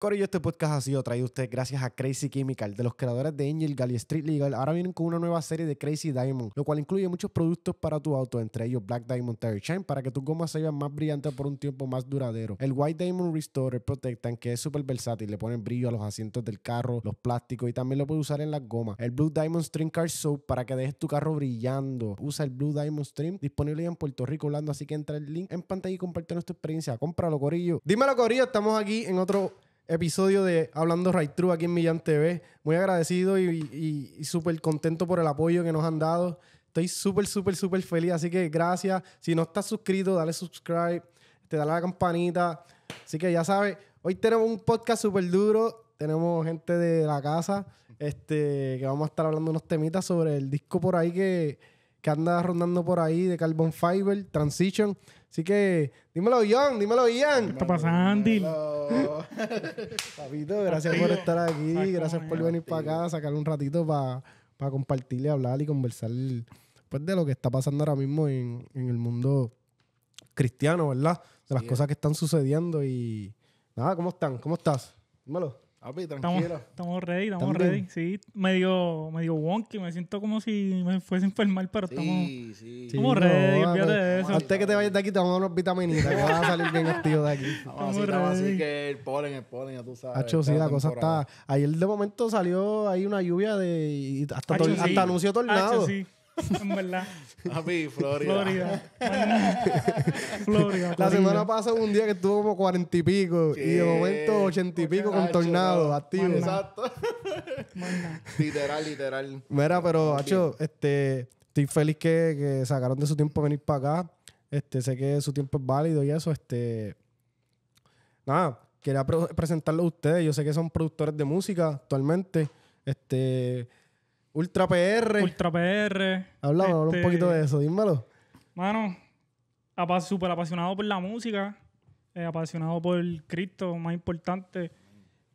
Corillo, este podcast ha sido traído a usted gracias a Crazy Chemical, de los creadores de Angel Gal Street Legal. Ahora vienen con una nueva serie de Crazy Diamond, lo cual incluye muchos productos para tu auto, entre ellos Black Diamond Terry Shine, para que tus goma se vean más brillantes por un tiempo más duradero. El White Diamond Restorer Protectant, que es súper versátil, le ponen brillo a los asientos del carro, los plásticos y también lo puedes usar en las gomas. El Blue Diamond Stream Car Soap, para que dejes tu carro brillando. Usa el Blue Diamond Stream, disponible en Puerto Rico, hablando, así que entra el link en pantalla y comparte nuestra experiencia. Cómpralo, Corillo. Dímelo, Corillo, estamos aquí en otro episodio de Hablando Right True aquí en Millán TV. Muy agradecido y, súper contento por el apoyo que nos han dado. Estoy súper, súper, súper feliz. Así que gracias. Si no estás suscrito, dale subscribe, te da la campanita. Así que ya sabes, hoy tenemos un podcast súper duro. Tenemos gente de la casa este, que vamos a estar hablando unos temitas sobre el disco por ahí que, que anda rondando por ahí de Carbon Fiber, Transition. Así que, dímelo, John, dímelo, Ian. ¿Qué está pasando, Papito, gracias por estar aquí. Gracias por venir para acá, sacar un ratito para, compartirle, compartirle, hablar y conversar pues, de lo que está pasando ahora mismo en, el mundo cristiano, ¿verdad? De las cosas que están sucediendo y. Nada, ¿cómo están? ¿Cómo estás? Dímelo. Estamos, ready, estamos ready. Sí, medio, medio wonky. Me siento como si me fuese a enfermar, pero estamos, sí, sí. estamos ready. No, eso. Antes que te vayas de aquí, te vamos a dar unas vitaminitas. que van a salir bien activo de aquí. Estamos, a así, así que el polen, el polen, ya tú sabes. Hacho, sí, la cosa está. Ayer de momento salió ahí una lluvia de. Hasta, anunció tornado. sí en verdad. Florida. Florida. La semana pasada un día que estuvo como cuarenta y pico. Y de momento ochenta y pico con tornado activo. Exacto. literal, literal. Mira, pero, Hacho, este, estoy feliz que, sacaron de su tiempo venir para acá. Este, sé que su tiempo es válido y eso. Este, nada, quería presentarlo a ustedes. Yo sé que son productores de música actualmente. Este Ultra PR. Ultra PR. Habla, un este, poquito de eso, dímelo. Mano, súper apasionado por la música, eh, apasionado por Cristo, más importante,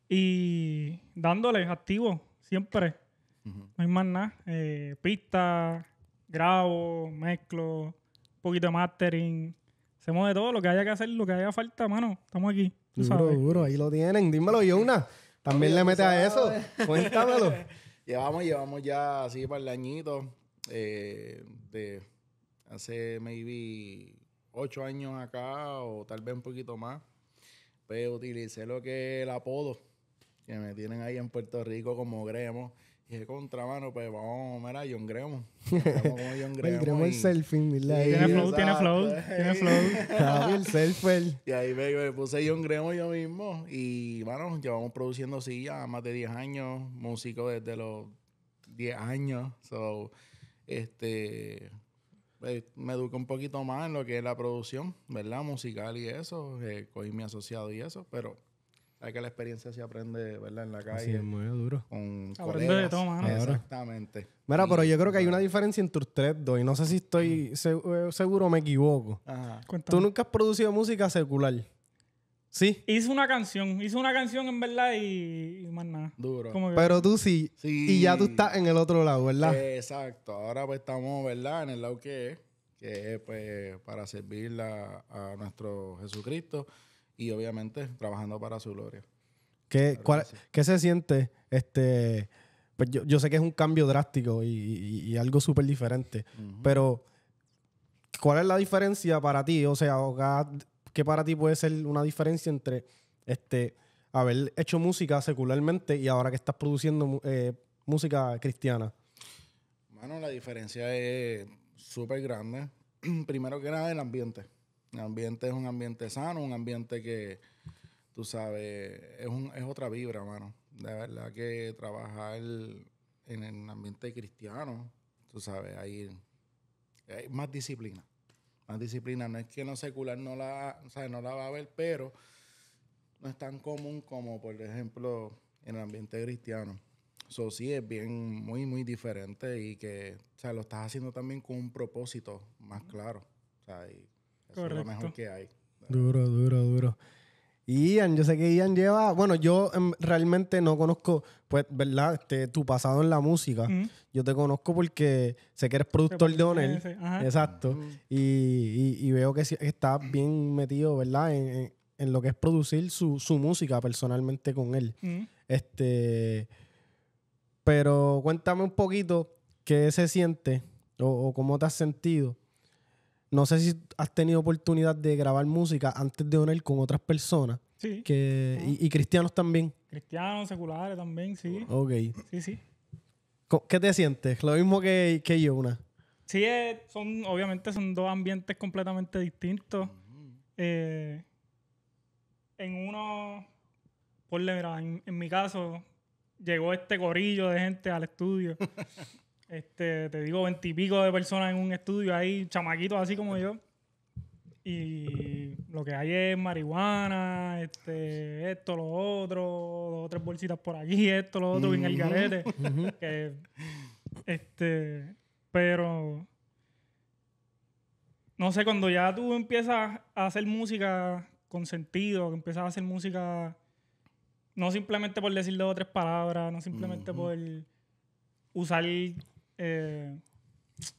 y dándole activo siempre. No hay más nada. Eh, pista, grabo, mezclo, un poquito de mastering. Hacemos de todo, lo que haya que hacer, lo que haya falta, mano. Estamos aquí. duro, duro, ahí lo tienen. Dímelo, Yona. También le mete a eso. Cuéntamelo. llevamos, llevamos ya así para el añito. Eh, de hace maybe ocho años acá o tal vez un poquito más. Pero pues utilicé lo que es el apodo que me tienen ahí en Puerto Rico como Gremo dije, contra, mano, pues vamos, mira, John Gremo. Yo John Gremo. el Selfie mi Sí, tiene, flow, tiene flow, tiene flow, el Y ahí me, puse John Gremo yo mismo. Y, bueno, llevamos produciendo así ya más de 10 años. Músico desde los 10 años. So, este... Pues, me eduqué un poquito más en lo que es la producción, ¿verdad? Musical y eso. Eh, cogí mi asociado y eso, pero que la experiencia se aprende, ¿verdad? En la calle. Sí, es muy duro. Con aprende de todo, Exactamente. Mira, pero yo creo que hay una diferencia entre ustedes dos. Y no sé si estoy mm. eh, seguro o me equivoco. Ajá. Tú nunca has producido música secular. Sí. Hice una canción, hice una canción en verdad y, más nada. Duro. Pero tú sí, Y ya tú estás en el otro lado, ¿verdad? Exacto. Ahora pues estamos, ¿verdad? En el lado que es, que es pues para servir a nuestro Jesucristo y obviamente trabajando para su gloria. ¿Qué, se siente? Este, pues yo, sé que es un cambio drástico y, algo súper diferente, pero ¿cuál es la diferencia para ti? O sea, ¿qué para ti puede ser una diferencia entre este, haber hecho música secularmente y ahora que estás produciendo eh, música cristiana? Bueno, la diferencia es súper grande. Primero que nada, el ambiente. El ambiente es un ambiente sano, un ambiente que, tú sabes, es, un, es otra vibra, mano. De verdad que trabajar en el ambiente cristiano, tú sabes, hay, hay más disciplina. Más disciplina. No es que no secular no la, no la va a haber, pero no es tan común como, por ejemplo, en el ambiente cristiano. Eso sí es bien, muy, muy diferente y que, o sea, lo estás haciendo también con un propósito más claro. O sea, lo mejor que hay. Duro, duro, duro. Y Ian, yo sé que Ian lleva, bueno, yo em, realmente no conozco, pues, ¿verdad? Este, tu pasado en la música. Yo te conozco porque sé que eres productor de Onel. Exacto. y, veo que estás bien metido, ¿verdad? En, lo que es producir su, música personalmente con él. Este. Pero cuéntame un poquito qué se siente o cómo te has sentido no sé si has tenido oportunidad de grabar música antes de unir con otras personas. Sí. Que, y, cristianos también. Cristianos, seculares también, sí. Ok. Sí, sí. ¿Qué te sientes? Lo mismo que, yo, una. Sí, eh, son, obviamente son dos ambientes completamente distintos. Eh, en uno, por mira, en, mi caso, llegó este gorillo de gente al estudio. Este, te digo, veintipico de personas en un estudio ahí, chamaquitos así como yo. Y lo que hay es marihuana, este, esto, lo otro, dos o tres bolsitas por aquí, esto, lo otro, en el garete. este, pero no sé, cuando ya tú empiezas a hacer música con sentido, que empiezas a hacer música no simplemente por decirle tres palabras, no simplemente por usar eh,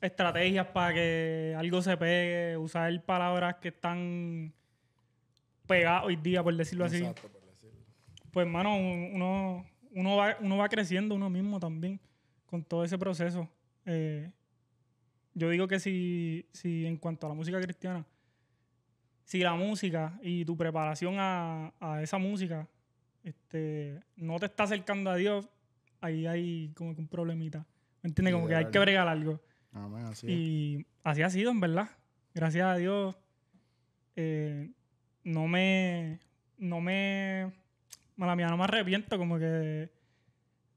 estrategias para que algo se pegue, usar palabras que están pegadas hoy día, por decirlo así. Pues, mano, uno, uno, va, creciendo uno mismo también con todo ese proceso. Eh, yo digo que si, si en cuanto a la música cristiana, si la música y tu preparación a, esa música este, no te está acercando a Dios, ahí hay como que un problemita. ¿Me entiendes? Como que hay que bregar algo. y así ha sido, en verdad. Gracias a Dios. Eh, no me. No me. Mala mía, no me arrepiento como que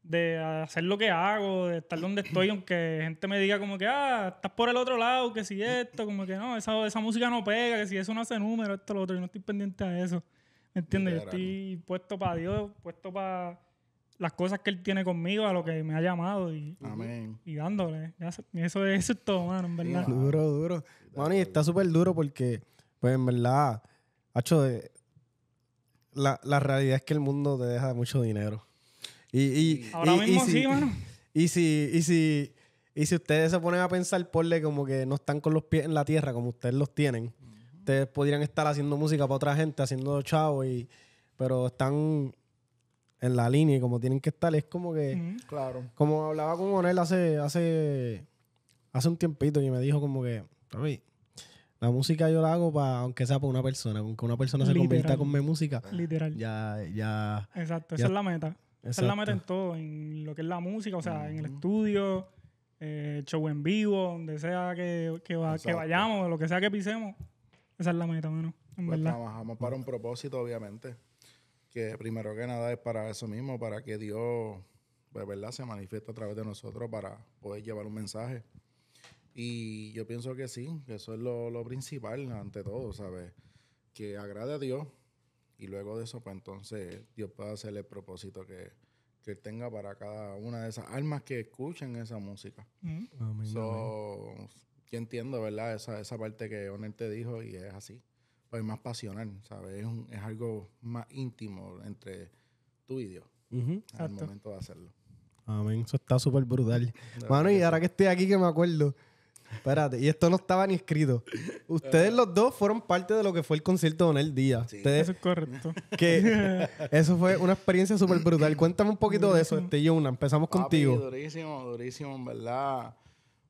de, hacer lo que hago, de estar donde estoy, aunque gente me diga como que, ah, estás por el otro lado, que si esto, como que no, esa, esa música no pega, que si eso no hace número, esto, lo otro, yo no estoy pendiente a eso. ¿Me entiendes? Yo estoy puesto para Dios, puesto para las cosas que Él tiene conmigo, a lo que me ha llamado y, y, dándole. Eso, es todo, mano, en verdad. duro, duro. Mano, y está súper duro porque, pues en verdad, eh, La, realidad es que el mundo te deja mucho dinero. Y, y Ahora mismo sí, mano. Y si, y, si, ustedes se ponen a pensar, porle como que no están con los pies en la tierra como ustedes los tienen, ustedes podrían estar haciendo música para otra gente, haciendo chavo, y, pero están en la línea y como tienen que estar, es como que. Claro. Como hablaba con Onel hace, hace, hace un tiempito y me dijo como que. la música yo la hago para, aunque sea para una persona, aunque una persona se convierta con mi música. Literal. Ya, ya. Exacto, esa es la meta. Esa es la meta en todo, en lo que es la música, o sea, en el estudio, eh, show en vivo, donde sea que, que, vayamos, lo que sea que pisemos. Esa es la meta, mano. En pues Trabajamos para un propósito, obviamente que primero que nada es para eso mismo, para que Dios, pues, verdad, se manifieste a través de nosotros para poder llevar un mensaje. Y yo pienso que sí, que eso es lo, principal ante todo, ¿sabes? Que agrade a Dios y luego de eso, pues entonces Dios puede hacer el propósito que, Él tenga para cada una de esas almas que escuchen esa música. Mm. Yo entiendo, ¿verdad? Esa, esa parte que Onel te dijo y es así pues más pasional, ¿sabes? Es, algo más íntimo entre tú y Dios al momento de hacerlo. Amén, eso está súper brutal. Mano, y ahora que estoy aquí que me acuerdo, espérate, y esto no estaba ni escrito. Ustedes los dos fueron parte de lo que fue el concierto de El Díaz. Sí. eso es correcto. Que eso fue una experiencia súper brutal. Cuéntame un poquito de eso, este una, Empezamos contigo. Durísimo, durísimo, verdad.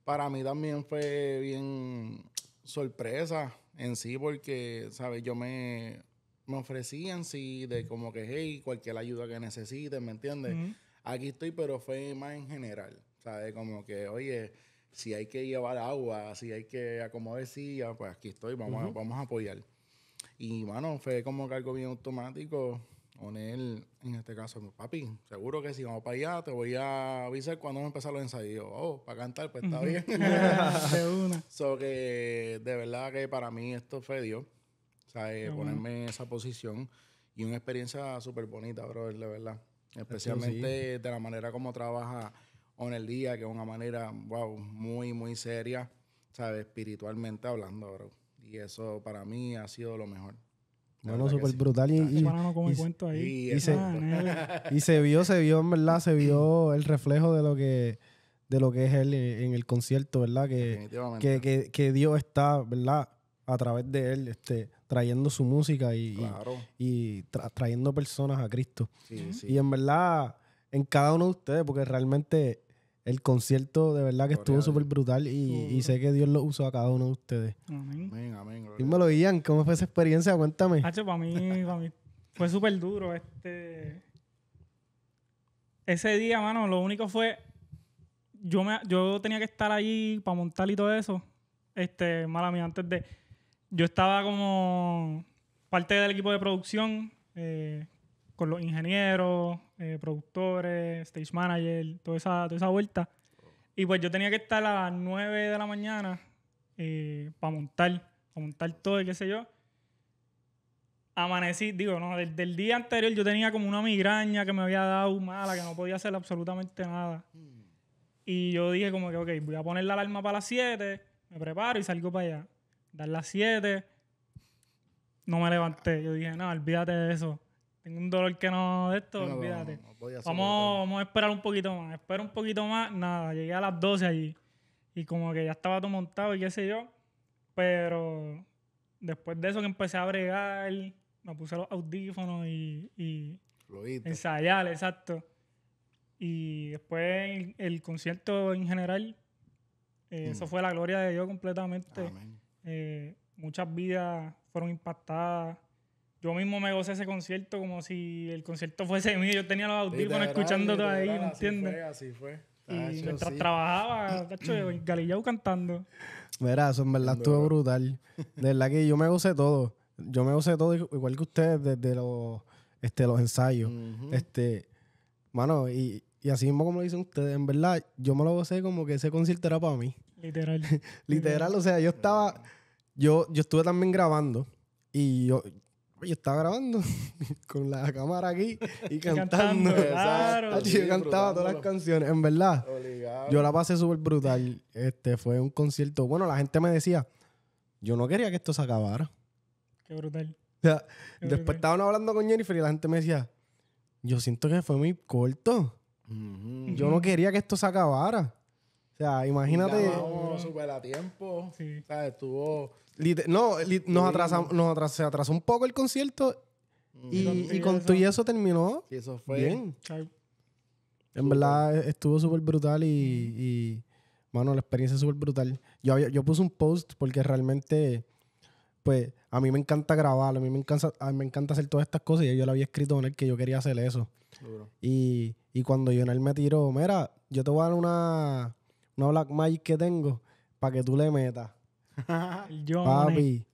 Para mí también fue bien sorpresa en sí, porque, ¿sabes? Yo me, me ofrecí en sí de como que, hey, cualquier ayuda que necesiten, ¿me entiendes? Aquí estoy, pero fue más en general, ¿sabes? Como que, oye, si hay que llevar agua, si hay que acomodar silla, pues aquí estoy, vamos, a, vamos a apoyar. Y, bueno, fue como que algo bien automático él, en este caso, pues, papi, seguro que si vamos para allá, te voy a avisar cuando vamos a empezar los ensayos. Oh, para cantar, pues está bien. de que de verdad que para mí esto fue Dios. ponerme en esa posición y una experiencia súper bonita, bro. de verdad. Especialmente de la manera como trabaja el Día, que es una manera, wow, muy, muy seria, ¿sabes? Espiritualmente hablando, bro. Y eso para mí ha sido lo mejor. Bueno, súper brutal. Y, se, vio, se vio, en verdad, se vio el reflejo de lo que, de lo que es él en el concierto, ¿verdad? Que, que, Dios está, ¿verdad? A través de él, este, trayendo su música y, y, trayendo personas a Cristo. Y en verdad, en cada uno de ustedes, porque realmente el concierto de verdad que estuvo súper brutal y, sé que Dios lo usó a cada uno de ustedes. amén. amén lo Ian, ¿cómo fue esa experiencia? Cuéntame. para mí, fue súper duro. Este... Ese día, mano, lo único fue. Yo, me, yo tenía que estar ahí para montar y todo eso. Este, mala mía, antes de. Yo estaba como parte del equipo de producción, eh, con los ingenieros, eh, productores, stage manager, toda esa, toda esa vuelta. Y pues yo tenía que estar a las 9 de la mañana eh, para montar montar todo y qué sé yo. Amanecí, digo, no, del, día anterior yo tenía como una migraña que me había dado mala, que no podía hacer absolutamente nada. Y yo dije como que, ok, voy a poner la alarma para las 7, me preparo y salgo para allá. Dar las 7, no me levanté. Yo dije, no, olvídate de eso. Tengo un dolor que no de esto, olvídate. vamos, vamos a esperar un poquito más. Espero un poquito más, nada, llegué a las 12 allí. Y como que ya estaba todo montado y qué sé yo. Pero después de eso que empecé a bregar, me puse los audífonos y, ensayar, exacto. Y después el, concierto en general, eh, eso fue la gloria de Dios completamente. Eh, muchas vidas fueron impactadas. Yo mismo me gocé ese concierto como si el concierto fuese mío. Yo tenía los audífonos escuchando todo ahí, entiendes? así fue. Ah, y mientras trabajaba, en galillao cantando. Mira, eso en verdad estuve estuvo brutal. De verdad que yo me gocé todo. Yo me gocé todo igual que ustedes desde los, este, los ensayos. Este, mano, y, así mismo como lo dicen ustedes, en verdad, yo me lo gocé como que ese concierto era para mí. Literal. Literal, o sea, yo estaba, yo, yo estuve también grabando y yo, yo estaba grabando con la cámara aquí y cantando. cantando yo cantaba todas las canciones, en verdad. Yo la pasé súper brutal. Este fue un concierto. Bueno, la gente me decía, yo no quería que esto se acabara. Qué brutal. después estábamos estaban hablando con Jennifer y la gente me decía, yo siento que fue muy corto. Yo no quería que esto se acabara sea, imagínate. súper a tiempo. O sea, estuvo. no, nos, atrasamos, nos se atrasó un poco el concierto. Mm. Y, y, con tú y eso terminó. Y eso fue. Bien. En verdad e-, estuvo súper brutal y, y, mano, la experiencia es súper brutal. Yo, yo puse un post porque realmente, pues, a mí me encanta grabar, a mí me encanta, me encanta hacer todas estas cosas y yo lo había escrito a él que yo quería hacer eso. Y, y, cuando él me tiró, mira, yo te voy a dar una, no Black Magic que tengo para que tú le metas. Papi,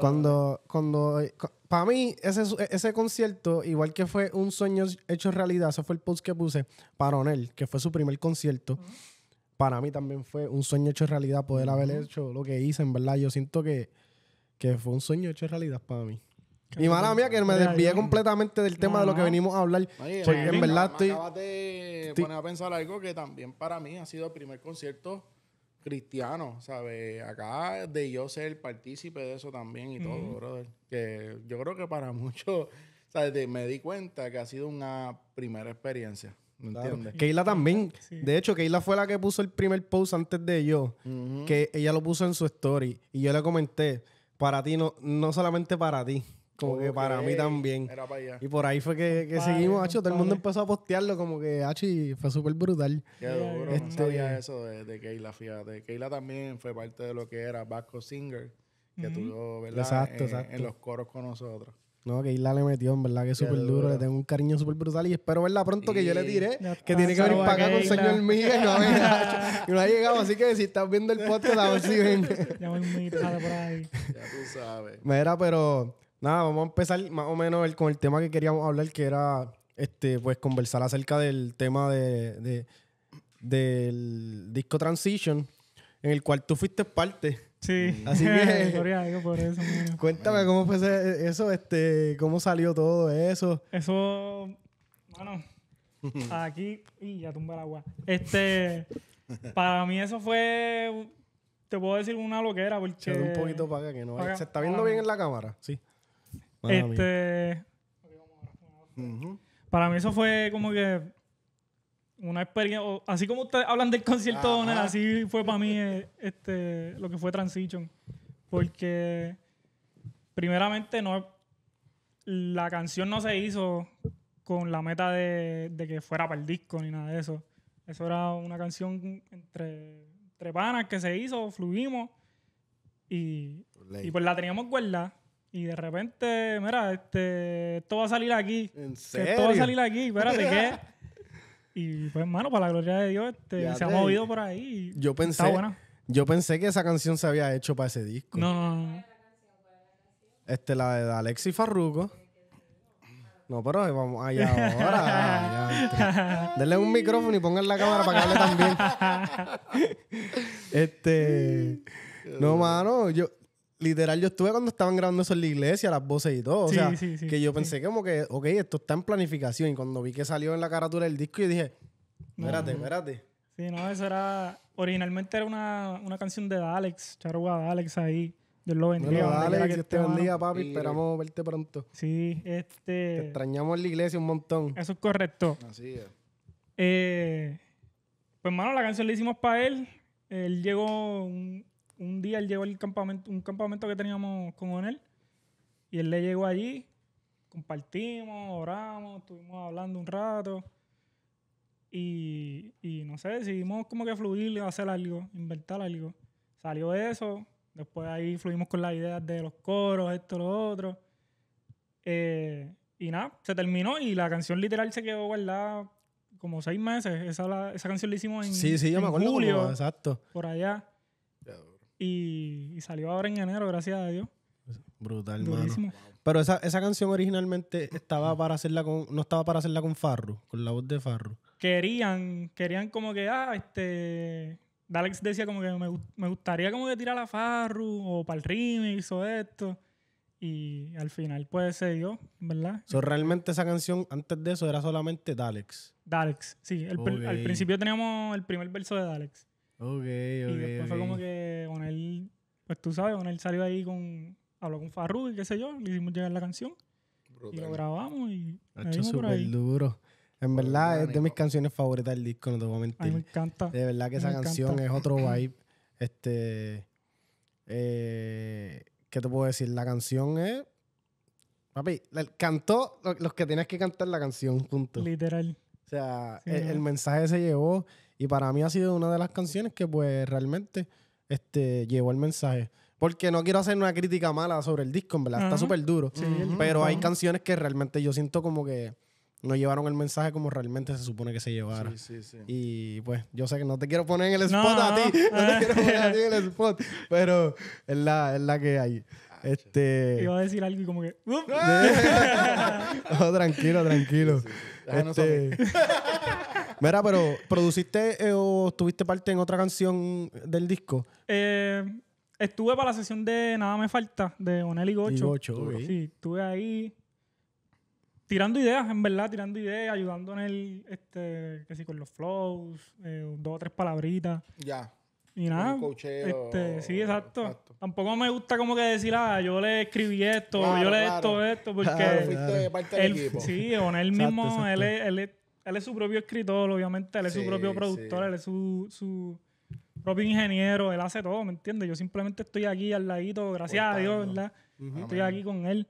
cuando, cuando, eh, para mí ese, ese concierto, igual que fue un sueño hecho realidad, ese fue el post que puse para Onel, que fue su primer concierto. Para mí también fue un sueño hecho realidad poder haber hecho lo que hice, en verdad. Yo siento que, que fue un sueño hecho realidad para mí. Y mala mía que me desvié completamente del tema de lo que venimos a hablar. en verdad estoy... a pensar algo que también para mí ha sido el primer concierto cristiano, ¿sabes? Acá de yo ser partícipe de eso también y todo, brother. Que yo creo que para muchos, ¿sabes? me di cuenta que ha sido una primera experiencia. ¿Me Keila también. De hecho, Keila fue la que puso el primer post antes de yo. Que ella lo puso en su story. Y yo le comenté, para ti, no solamente para ti que para mí también. Era para allá. Y por ahí fue que, que seguimos, Hacho. Todo el mundo empezó a postearlo como que, Hacho, y fue súper brutal. Qué duro. No este, sabía eso de, Keila, fíjate. Keila también fue parte de lo que era Vasco Singer, que tuvo, ¿verdad? Exacto, en, exacto. En los coros con nosotros. No, que le metió, en verdad, que es súper duro. Le tengo un cariño súper brutal y espero verla pronto, que yo le diré que tiene que venir para acá con señor Miguel y no, ha, llegado. Así que si estás viendo el podcast, a ver si ven. Ya voy muy por ahí. Ya tú sabes. Mira, pero Nada, vamos a empezar más o menos con el tema que queríamos hablar, que era este, pues conversar acerca del tema de, del disco Transition, en el cual tú fuiste parte. Sí. Así que. eso, cuéntame cómo fue eso, este, cómo salió todo eso. Eso. Bueno. aquí. Y ya tumba el agua. Este. para mí eso fue. Te puedo decir una loquera porque. un poquito que Se está viendo bien en la cámara, sí este. Para mí eso fue como que una experiencia. Así como ustedes hablan del concierto de así fue para mí eh, este, lo que fue Transition. Porque, primeramente, no la canción no se hizo con la meta de, que fuera para el disco ni nada de eso. Eso era una canción entre, entre panas que se hizo, fluimos y, y pues la teníamos guardada y de repente, mira, este, esto va a salir aquí. ¿En serio? esto va a salir aquí, espérate, ¿qué? y pues, hermano, para la gloria de Dios, este, se ha movido por ahí. Yo pensé, yo pensé que esa canción se había hecho para ese disco. No, no, no. Este, la de Alexi Farruco No, pero vamos allá ahora. Denle un micrófono y pongan la cámara para que hable también. este. No, mano, yo, literal, yo estuve cuando estaban grabando eso en la iglesia, las voces y todo. Sí, sí, sí, que yo pensé que como que, ok, esto está en planificación. Y cuando vi que salió en la carátula del disco, yo dije, espérate, espérate. Sí, no, eso era. Originalmente era una, canción de Alex, Charuga de Alex ahí. Dios lo bendiga. Bueno, Alex, que Dios te bendiga, papi. Esperamos verte pronto. Sí, este. Te extrañamos en la iglesia un montón. Eso es correcto. Así es. Eh, pues, mano, la canción la hicimos para él. Él llegó un, un día él llegó al campamento, un campamento que teníamos con él, y él le llegó allí, compartimos, oramos, estuvimos hablando un rato, y, no sé, decidimos como que fluir, hacer algo, inventar algo. Salió eso, después ahí fluimos con las ideas de los coros, esto, lo otro. Eh, y nada, se terminó y la canción literal se quedó guardada como seis meses. Esa, esa canción la hicimos en, sí, sí, me julio. exacto. Por allá. Y, salió ahora en enero, gracias a Dios. Brutal, Durísimo. Pero esa, canción originalmente estaba para hacerla con, no estaba para hacerla con Farru, con la voz de Farru. Querían, querían como que, ah, este. Dalex decía como que me, me gustaría como que tirar a Farru o para el remix o esto. Y al final pues se dio, ¿verdad? So, realmente esa canción antes de eso era solamente Dalex. Dalex, sí. Al principio teníamos el primer verso de Dalex. Ok, ok. Y después fue como que con él, pues tú sabes, con él salió ahí con. Habló con Farru y qué sé yo, le hicimos llegar la canción. Y lo grabamos y. Ha hecho súper duro. En verdad, es de mis canciones favoritas del disco, no te voy a mentir. me encanta. De verdad que esa canción es otro vibe. Este. Eh, ¿Qué te puedo decir? La canción es. Papi, cantó los que tienes que cantar la canción juntos. Literal. O sea, el mensaje se llevó. Y para mí ha sido una de las canciones que pues realmente este, llevó el mensaje. Porque no quiero hacer una crítica mala sobre el disco, en verdad, está súper duro. pero hay canciones que realmente yo siento como que no llevaron el mensaje como realmente se supone que se llevara. Y pues yo sé que no te quiero poner en el spot a ti, no, te quiero poner a ti en el spot, pero es la, que hay. Ah, este... Iba a decir algo y como que... tranquilo, tranquilo. Mira, pero ¿produciste eh, o tuviste parte en otra canción del disco? Eh, estuve para la sesión de Nada Me Falta, de Onel y Gocho. Sí, estuve ahí tirando ideas, en verdad, tirando ideas, ayudando en el, este, que si con los flows, eh, dos o tres palabritas. Ya. Y nada. este, sí, exacto. Tampoco me gusta como que decir, ah, yo le escribí esto, yo le di esto, esto, porque... Claro, fuiste parte del Sí, Onel mismo, Él, él, él es su propio escritor, obviamente, él es su propio productor, él es su, su, propio ingeniero, él hace todo, ¿me entiendes? Yo simplemente estoy aquí al ladito, gracias a Dios, ¿verdad? Estoy aquí con él.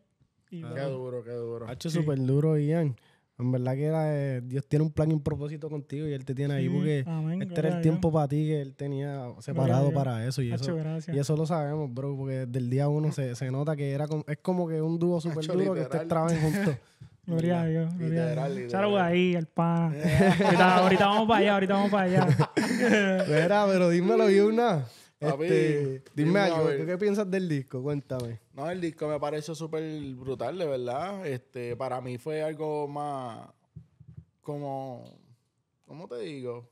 qué duro, qué duro. Ha hecho súper duro, Ian. En verdad que era, eh, Dios tiene un plan y un propósito contigo y Él te tiene ahí porque meter era el tiempo para ti que Él tenía separado para eso. Y eso, lo sabemos, bro, porque desde el día uno se, nota que era como es como que un dúo súper duro que ustedes trabajen juntos. Gloria a Dios. Gloria ahí, el pan! ahorita, vamos para allá, ahorita vamos para allá. Verá, pero dímelo, Yuna. Este, dime algo, ¿qué piensas del disco? Cuéntame. No, el disco me pareció súper brutal, de verdad. Este, para mí fue algo más como, ¿cómo te digo?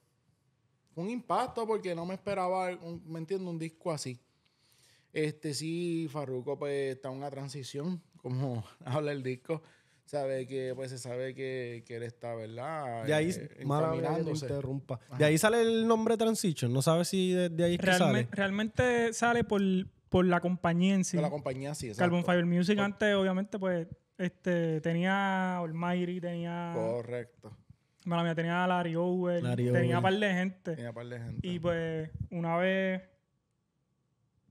Un impacto porque no me esperaba, me entiendo, un disco así. Este, sí, Farruko pues está en una transición, como habla el disco sabe que pues se sabe que, que él está, ¿verdad? De ahí, eh, De ahí sale el nombre Transition, no sabe si de, ahí es sale. Realmente sale por, la compañía en sí. Por la compañía, sí, exacto. Carbon Fiber Music antes, obviamente, pues, este, tenía Olmairi, tenía... Correcto. mala mía, tenía Larry Owen, tenía un par de gente. Tenía par de gente. Y pues, una vez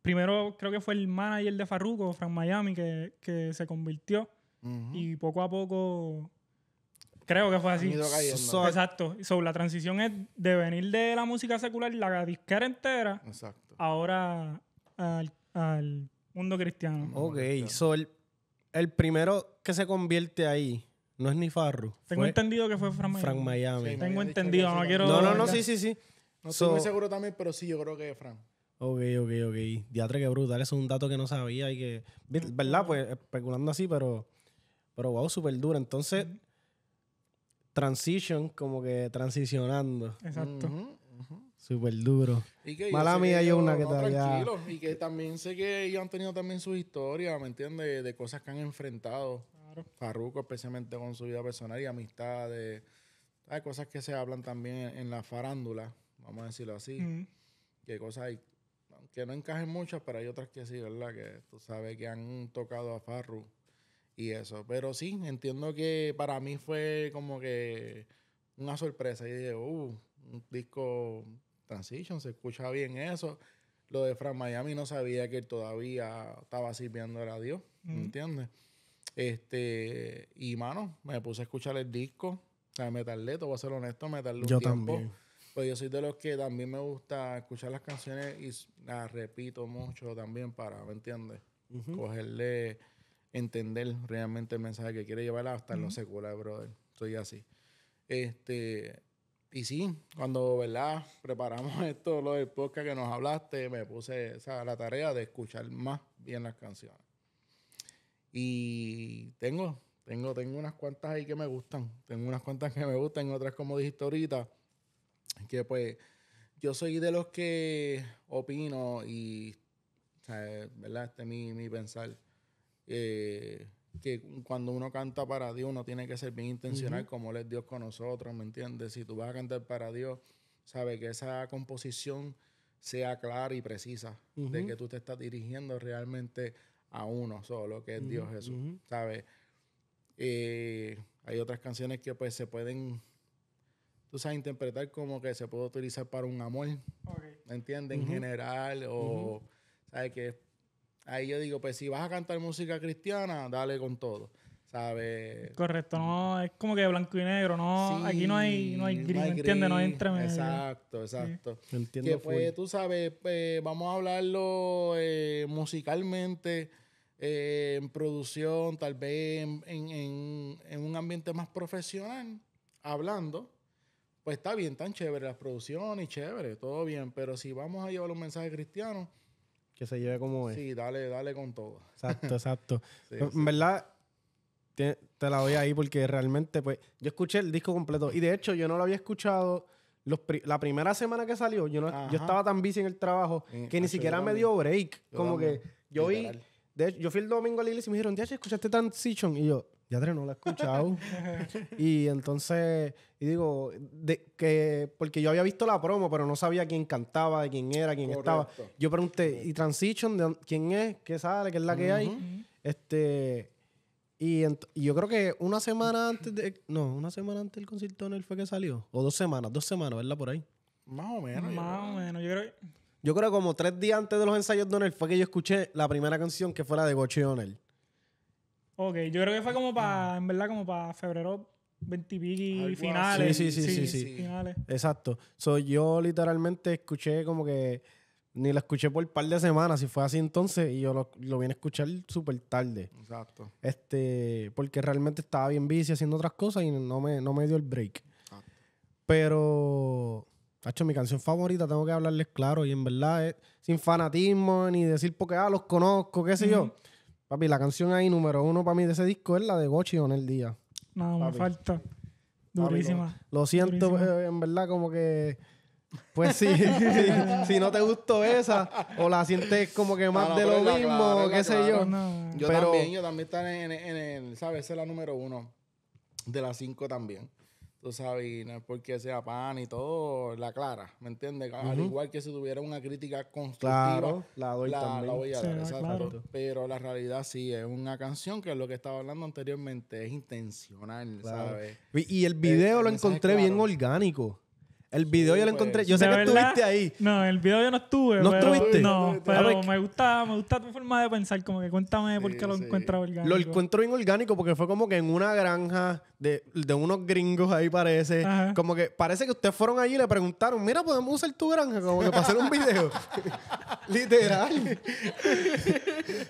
primero creo que fue el manager de Farruko, Frank Miami, que, que se convirtió. Y poco a poco, creo que fue así. Exacto. So, la transición es de venir de la música secular, y la disquera entera, ahora al, mundo cristiano. Ok, el, primero que se convierte ahí. No es ni Farru. Tengo entendido que fue Frank Miami. Tengo entendido, no quiero... No, no, sí, sí, sí. No estoy muy seguro también, pero sí, yo creo que es Frank Ok, ok, ok. Diatre, que brutal. es un dato que no sabía y que... ¿Verdad? Pues especulando así, pero... Pero wow, súper duro. Entonces, transition, como que transicionando. Exacto. Súper duro. Y que Mala mía, yo una que Y que también sé que ellos han tenido también sus historias, ¿me entiendes? De, cosas que han enfrentado. Claro. Farruko, especialmente con su vida personal y amistades. Hay cosas que se hablan también en, la farándula, vamos a decirlo así. Que cosas que no encajen muchas, pero hay otras que sí, ¿verdad? Que tú sabes que han tocado a Farruko y eso. Pero sí, entiendo que para mí fue como que una sorpresa. Y dije, uh, un disco transition, se escucha bien eso. Lo de Fran Miami no sabía que él todavía estaba sirviendo a Dios, ¿me ¿entiendes? Este, y mano, me puse a escuchar el disco. a meterle, me te voy a ser honesto, me tardé un yo También. Pues yo soy de los que también me gusta escuchar las canciones y las repito mucho también para, ¿me entiendes? Cogerle entender realmente el mensaje que quiere llevar hasta en los seculares, secular, brother. Soy así. Este, y sí, cuando, ¿verdad? Preparamos esto, lo del podcast que nos hablaste, me puse esa, la tarea de escuchar más bien las canciones. Y tengo, tengo, tengo unas cuantas ahí que me gustan. Tengo unas cuantas que me gustan, otras como dijiste ahorita, que pues yo soy de los que opino y, ¿verdad? Este es mi, mi pensar eh, que cuando uno canta para Dios, uno tiene que ser bien intencional, como Él es Dios con nosotros, ¿me entiendes? Si tú vas a cantar para Dios, sabe que esa composición sea clara y precisa, de que tú te estás dirigiendo realmente a uno solo, que es Dios Jesús, sabe eh, hay otras canciones que pues se pueden, tú sabes, interpretar como que se puede utilizar para un amor, ¿me entiendes? En general, o, ¿sabes? Que Ahí yo digo, pues si vas a cantar música cristiana, dale con todo. ¿Sabes? Correcto, no, es como que blanco y negro, no, aquí no hay, no hay gris, no no hay Exacto, exacto. Entiendo que pues, tú sabes, pues, vamos a hablarlo eh, musicalmente, eh, en producción, tal vez en, un ambiente más profesional, hablando, pues está bien, tan chévere las producciones, chévere, todo bien, pero si vamos a llevar un mensaje cristiano, que se lleve como es. Sí, dale, dale con todo. Exacto, exacto. Pues, en verdad, te, la doy ahí porque realmente, pues, yo escuché el disco completo y de hecho yo no lo había escuchado. Los la primera semana que salió, yo, no, yo estaba tan busy en el trabajo que ni siquiera me dio break. como que yo vi, de hecho, yo fui el domingo a la iglesia y me dijeron, ya escuchaste Transition. Y yo, ya no la he escuchado. y entonces, y digo, de, que, porque yo había visto la promo, pero no sabía quién cantaba, de quién era, quién estaba. Yo pregunté, ¿y Transition? ¿Quién es? ¿Qué sale? ¿Qué es la que hay? Este. Y, yo creo que una semana antes de. No, una semana antes del concierto de él fue que salió. O dos semanas, dos semanas, ¿verdad? Por ahí. Más o menos. Más o menos. Yo creo que. Yo creo como tres días antes de los ensayos de Donel fue que yo escuché la primera canción que fue la de Goche Donel. Ok, yo creo que fue como para, en verdad, como para febrero 20 y finales. Sí, sí, sí, sí, sí, Exacto. So, yo literalmente escuché como que ni la escuché por un par de semanas, si fue así entonces, y yo lo, lo vine a escuchar súper tarde. Exacto. Este, porque realmente estaba bien bici haciendo otras cosas y no me, no me dio el break. Exacto. Pero, hecho mi canción favorita, tengo que hablarles claro, y en verdad sin fanatismo, ni decir porque, ah, los conozco, qué sé yo Papi, la canción ahí número uno para mí de ese disco es la de Gochi en el día. No, me falta. Durísima. lo, siento, eh, en verdad, como que. Pues sí, si, no te gustó esa o la sientes como que más de lo mismo, o qué sé yo. yo también, yo también está en, en, en, ¿sabes? Esa es la número uno de las cinco también tú sabes, no es porque sea pan y todo, la clara, ¿me entiendes? Al igual que si tuviera una crítica constructiva, la doy voy pero, la realidad sí es una canción que es lo que estaba hablando anteriormente, es intencional, ¿sabes? Y, el eh, video eh, lo encontré bien orgánico. El video yo lo encontré. Pues. Yo sé que estuviste ahí. No, el video yo no estuve. ¿No estuviste? No, pero ah, pues me gusta, me tu forma de pensar. Como que cuéntame por qué lo orgánico. Lo encuentro bien orgánico porque fue como que en una granja de, unos gringos ahí parece. Como que parece que ustedes fueron allí y le preguntaron, mira, podemos usar tu granja como que para hacer un video. Literal.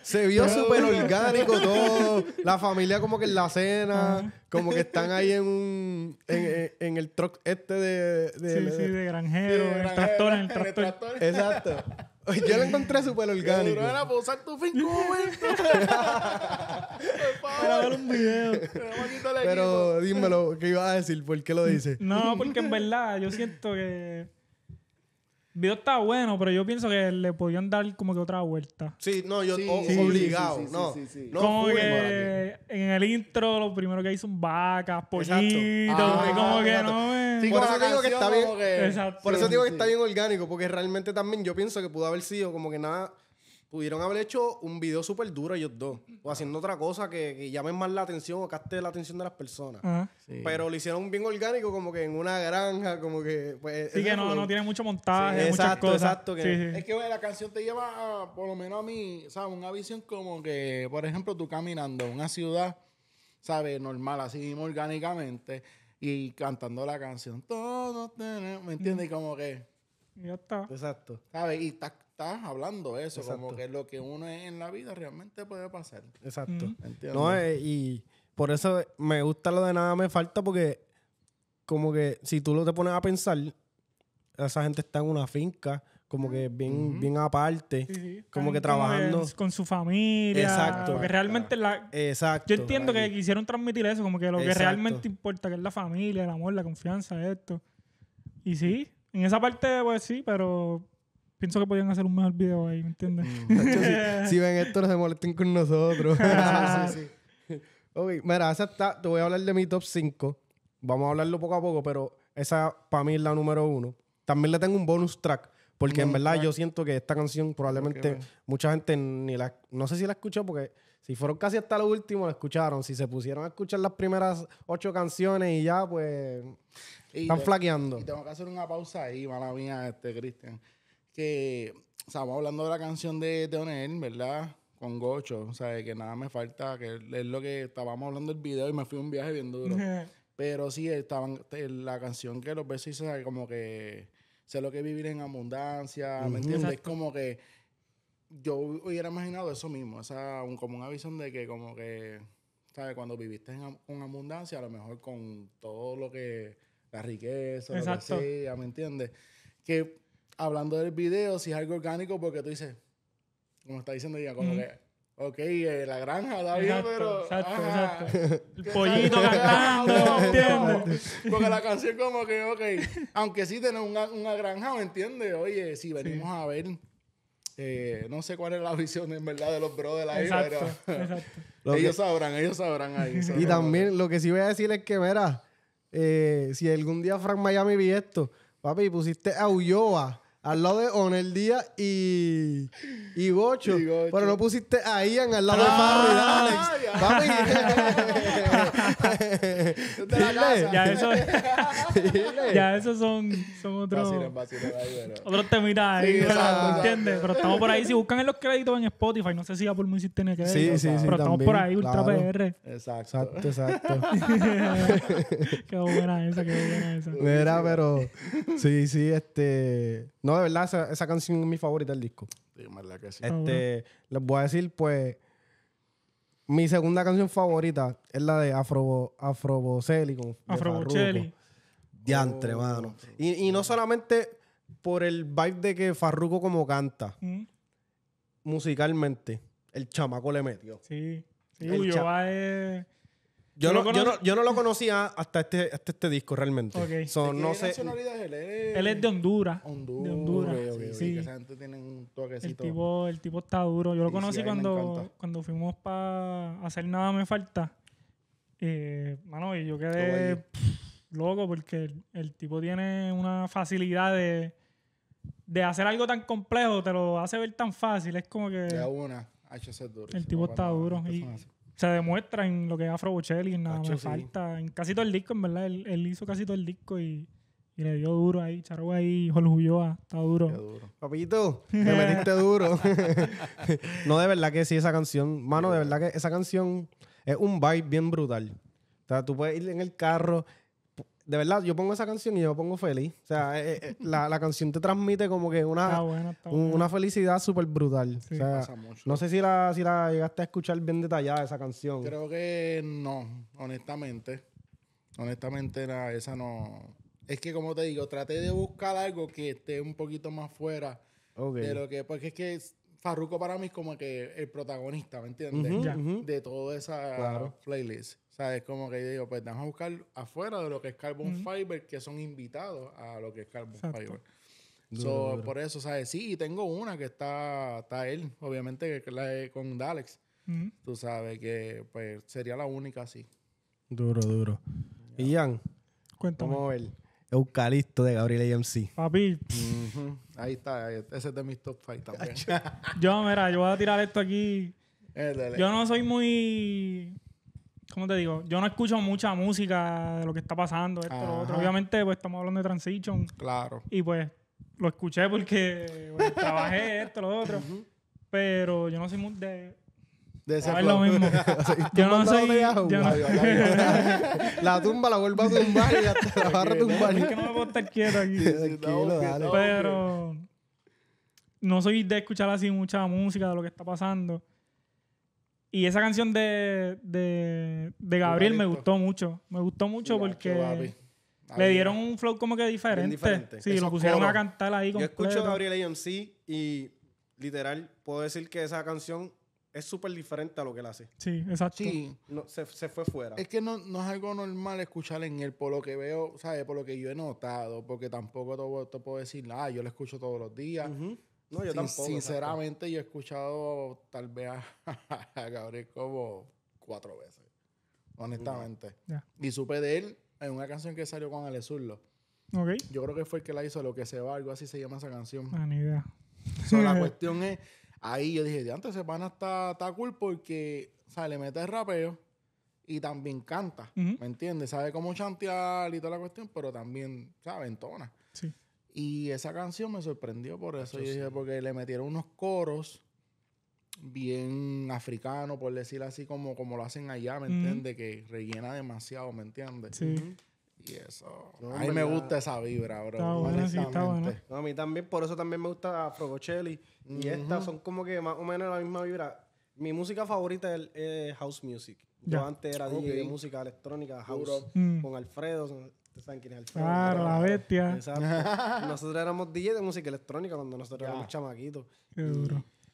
Se vio súper orgánico todo. La familia como que en la cena como que están ahí en un en, el truck este de, sí, sí, de granjero, En el tractor, en el tractor. Exacto. Yo lo encontré súper orgánico. Pero era usar tu fin Para ver un video. Pero dímelo, ¿qué ibas a decir? ¿Por qué lo dices? No, porque en verdad yo siento que video está bueno, pero yo pienso que le podían dar como que otra vuelta. Sí, no, yo obligado. No, sí, obligado, sí, no. como que en el intro lo primero que hizo son vacas, pollitos, ah, como que no eh. me... por, eso digo que está bien, por eso digo que está bien orgánico, porque realmente también yo pienso que pudo haber sido como que nada Pudieron haber hecho un video súper duro ellos dos. O haciendo otra cosa que, que llamen más la atención o caste la atención de las personas. Pero lo hicieron bien orgánico, como que en una granja, como que... Pues, sí, que no, no tiene mucho montaje, exacto, cosas. Exacto, Es que la canción te lleva, por lo menos a mí, ¿sabes? Una visión como que, por ejemplo, tú caminando en una ciudad, ¿sabes? Normal, así orgánicamente, y cantando la canción. Todos ¿me entiendes? Como que... Ya está. Exacto. ¿Sabes? Y estás estás hablando eso, como que lo que uno es en la vida realmente puede pasar. Exacto. No, eh, y por eso me gusta lo de nada me falta, porque como que si tú lo te pones a pensar, esa gente está en una finca, como que bien, bien aparte, como que trabajando. Con su familia. Exacto. Porque realmente la. Exacto. Yo entiendo que quisieron transmitir eso, como que lo que realmente importa, que es la familia, el amor, la confianza, esto. Y sí, en esa parte, pues sí, pero pienso que podían hacer un mejor video ahí, ¿me entiendes? Mm. si, ven esto, no se molesten con nosotros. mira, esa está, te voy a hablar de mi top 5. Vamos a hablarlo poco a poco, pero esa para mí es la número uno. También le tengo un bonus track. Porque en verdad yo siento que esta canción probablemente mucha gente ni la... No sé si la escuchó porque si fueron casi hasta lo último, la escucharon. Si se pusieron a escuchar las primeras ocho canciones y ya, pues... están flaqueando. Y tengo que hacer una pausa ahí, mala mía, este, Cristian que, o sea, hablando de la canción de Teonel, ¿verdad? Con Gocho, o sea, que nada me falta, que es lo que estábamos hablando del video y me fui un viaje bien duro. Pero sí, estaban, la canción que los besos hice, como que sé lo que vivir en abundancia, ¿me entiendes? Es como que yo hubiera imaginado eso mismo, o sea, un, como una visión de que como que, ¿sabes? Cuando viviste en, abundancia, a lo mejor con todo lo que, la riqueza, lo que ¿me entiendes? Que hablando del video, si es algo orgánico, porque tú dices, como está diciendo ella, como que, ok, eh, la granja David, pero. Exacto, exacto. El pollito cantando, ah, porque la canción, como que, ok, aunque sí tenemos una, una granja, ¿me entiendes? Oye, si venimos a ver. Eh, no sé cuál es la visión en verdad de los brothers ahí, pero ellos sabrán, ellos sabrán ahí. Y también lo que sí voy a decir es que, mira, eh, si algún día Frank Miami vi esto, papi, pusiste a Ulloa al lado de Onel Díaz y, y Bocho. y Gocho. Pero no pusiste ahí Ian al lado de ah, Farro Alex. Papi. Ya eso, ya eso son, son otros. Otros temitas ahí. Sí, ¿Entiendes? Pero estamos por ahí. Si buscan en los créditos en Spotify, no sé si Apple Music tiene que ver. Sí, sí, sí. Pero estamos por ahí, Ultra PR. Exacto, exacto. qué buena esa, qué buena esa. Mira, pero. Sí, sí, este. No, de verdad, esa, canción es mi favorita del disco. Sí, verdad que sí. Este, ah, les voy a decir, pues, mi segunda canción favorita es la de Afro, Afrobocelli. con- de oh, mano. Y, no solamente por el vibe de que Farruko como canta, mm. musicalmente, el chamaco le metió. Sí. Sí, El a... Yo no, lo conocía hasta este, disco realmente. no sé. es él? Él es de Honduras. Honduras. De sí. esa gente tiene un toquecito. El tipo, está duro. Yo lo conocí cuando, cuando fuimos para hacer Nada Me Falta. y yo quedé loco porque el, tipo tiene una facilidad de, hacer algo tan complejo, te lo hace ver tan fácil. Es como que. una. El tipo está duro se demuestra en lo que es Afro Bocelli, en Nada Me Falta, en casi todo el disco, en verdad. Él, hizo casi todo el disco y, le dio duro ahí. Charo ahí, Jorge está duro. duro. Papito, me metiste duro. no, de verdad que sí, esa canción. Mano, de verdad que esa canción es un vibe bien brutal. O sea, tú puedes ir en el carro de verdad, yo pongo esa canción y yo pongo feliz. O sea, eh, eh, la, la, canción te transmite como que una, una felicidad súper brutal. o sea, No sé si la, si la llegaste a escuchar bien detallada esa canción. Creo que no, honestamente. Honestamente, la, esa no. Es que, como te digo, traté de buscar algo que esté un poquito más fuera pero de lo que. Porque es que Farruko para mí es como que el protagonista, ¿me entiendes? De toda esa playlist sea, es como que yo digo, pues vamos a buscar afuera de lo que es Carbon Fiber, que son invitados a lo que es Carbon Fiber. por eso, ¿sabes? Sí, tengo una que está, está él, obviamente, que la, con Dalex. Tú sabes que pues, sería la única así. Duro, duro. Y Ian, cuéntame. va? Eucalipto de Gabriel AMC. Papi. Ahí está, ese es de mis top five también. yo, mira, yo voy a tirar esto aquí. Eh, yo no soy muy ¿Cómo te digo? Yo no escucho mucha música de lo que está pasando, esto, y lo otro. Obviamente, pues estamos hablando de Transition. Claro. Y pues lo escuché porque trabajé esto, lo otro. Pero yo no soy muy de. De ese ah, es lo mismo. yo no soy. la tumba la vuelvo a tumbar y hasta la barra a retumbar. Es que no me puedo estar quieto aquí. Tranquilo, dale. Pero. No soy de escuchar así mucha música de lo que está pasando. Y esa canción de, de, Gabriel me gustó mucho. Me gustó mucho porque le dieron un flow como que diferente. Sí, lo pusieron a cantar ahí con Yo escucho Gabriel sí y literal puedo decir que esa canción es súper diferente a lo que él hace. Sí, exacto. Sí. No, se, fue fuera. Es que no, no, es algo normal escuchar en él, por lo que veo, ¿sabes? Por lo que yo he notado, porque tampoco te, puedo decir, ah, yo lo escucho todos los días. No, yo tampoco. Sinceramente, yo he escuchado tal vez a, Gabriel como cuatro veces. Honestamente. Y supe de él en una canción que salió con Ale Yo creo que fue el que la hizo, Lo que se va, algo así se llama esa canción. Ah, ni idea. la cuestión es, ahí yo dije, de antes se van hasta está cool porque, o sea, le mete rapeo y también canta, ¿me entiendes? Sabe cómo chantear y toda la cuestión, pero también, sabe, entona. Sí. Y esa canción me sorprendió por eso. Yo dije, porque le metieron unos coros bien africanos, por decirlo así, como, como lo hacen allá, ¿me entiendes? Que rellena demasiado, ¿me entiendes? Sí. Y eso. a mí me gusta esa vibra, bro. sí, está a mí también, por eso también me gusta Frogocelli. Y estas son como que más o menos la misma vibra. Mi música favorita es, house music. Yo antes era de música electrónica, house, con Alfredo. Ustedes Claro, ah, la bestia. nosotros éramos DJ de música electrónica cuando nosotros éramos chamaquitos.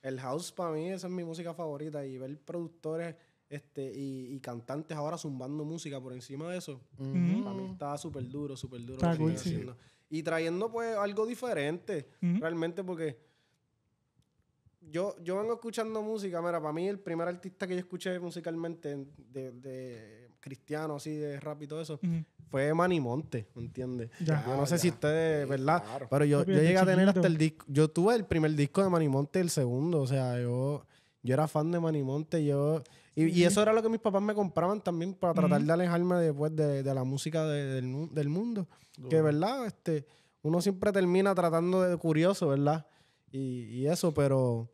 El house para mí, esa es mi música favorita. Y ver productores este, y, cantantes ahora zumbando música por encima de eso, para mí está súper duro, súper duro. Y trayendo pues algo diferente, realmente, porque yo, yo vengo escuchando música. Mira, para mí el primer artista que yo escuché musicalmente de cristiano así de rap y todo eso, fue manimonte Monte, ¿entiendes? yo no ah, sé si ustedes, ¿verdad? Pero yo, llegué a tener hasta el disco, yo tuve el primer disco de manimonte Monte y el segundo, o sea, yo, yo era fan de manimonte Monte, yo... Y, eso era lo que mis papás me compraban también para tratar de alejarme después de, la música del, mundo. Que, ¿verdad? Este, uno siempre termina tratando de curioso, ¿verdad? y eso, pero...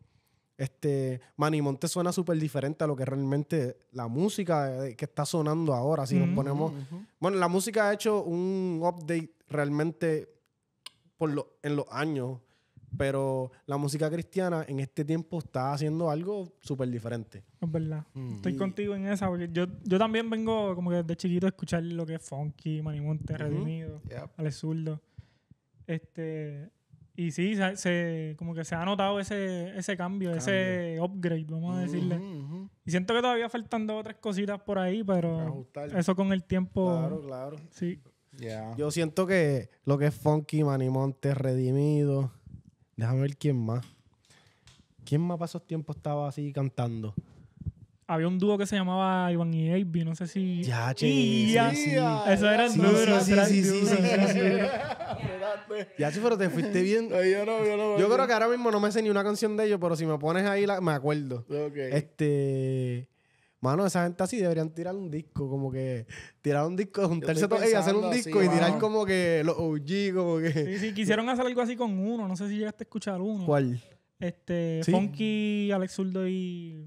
Este, Manny Monte suena súper diferente a lo que realmente la música eh, que está sonando ahora. Si nos mm, ponemos. Bueno, la música ha hecho un update realmente por lo, en los años, pero la música cristiana en este tiempo está haciendo algo súper diferente. Es verdad. Mm. Estoy contigo en esa, porque yo, yo también vengo como que desde chiquito a escuchar lo que es Funky, Manimonte, Redimido, -hmm. yep. Este, y sí, como que se ha notado ese, cambio, ese upgrade, vamos a decirle. Y siento que todavía faltan otras cositas por ahí, pero eso con el tiempo. Claro, claro. Yo siento que lo que es Funky, Manimonte, Redimido. Déjame ver quién más. ¿Quién más para esos tiempos estaba así cantando? había un dúo que se llamaba Iván y Avi, no sé si. Ya, che. Eso era el duro. Sí, sí, sí, sí, Ya, sí, pero te fuiste bien. yo no, yo no. Yo creo que ahora mismo no me sé ni una canción de ellos, pero si me pones ahí me acuerdo. Este. Mano, esa gente así deberían tirar un disco, como que tirar un disco, juntarse todos y hacer un disco y tirar como que los OG, como que. Sí, sí, quisieron hacer algo así con uno, no sé si llegaste a escuchar uno. ¿Cuál? Este, Funky, Alex Zurdo y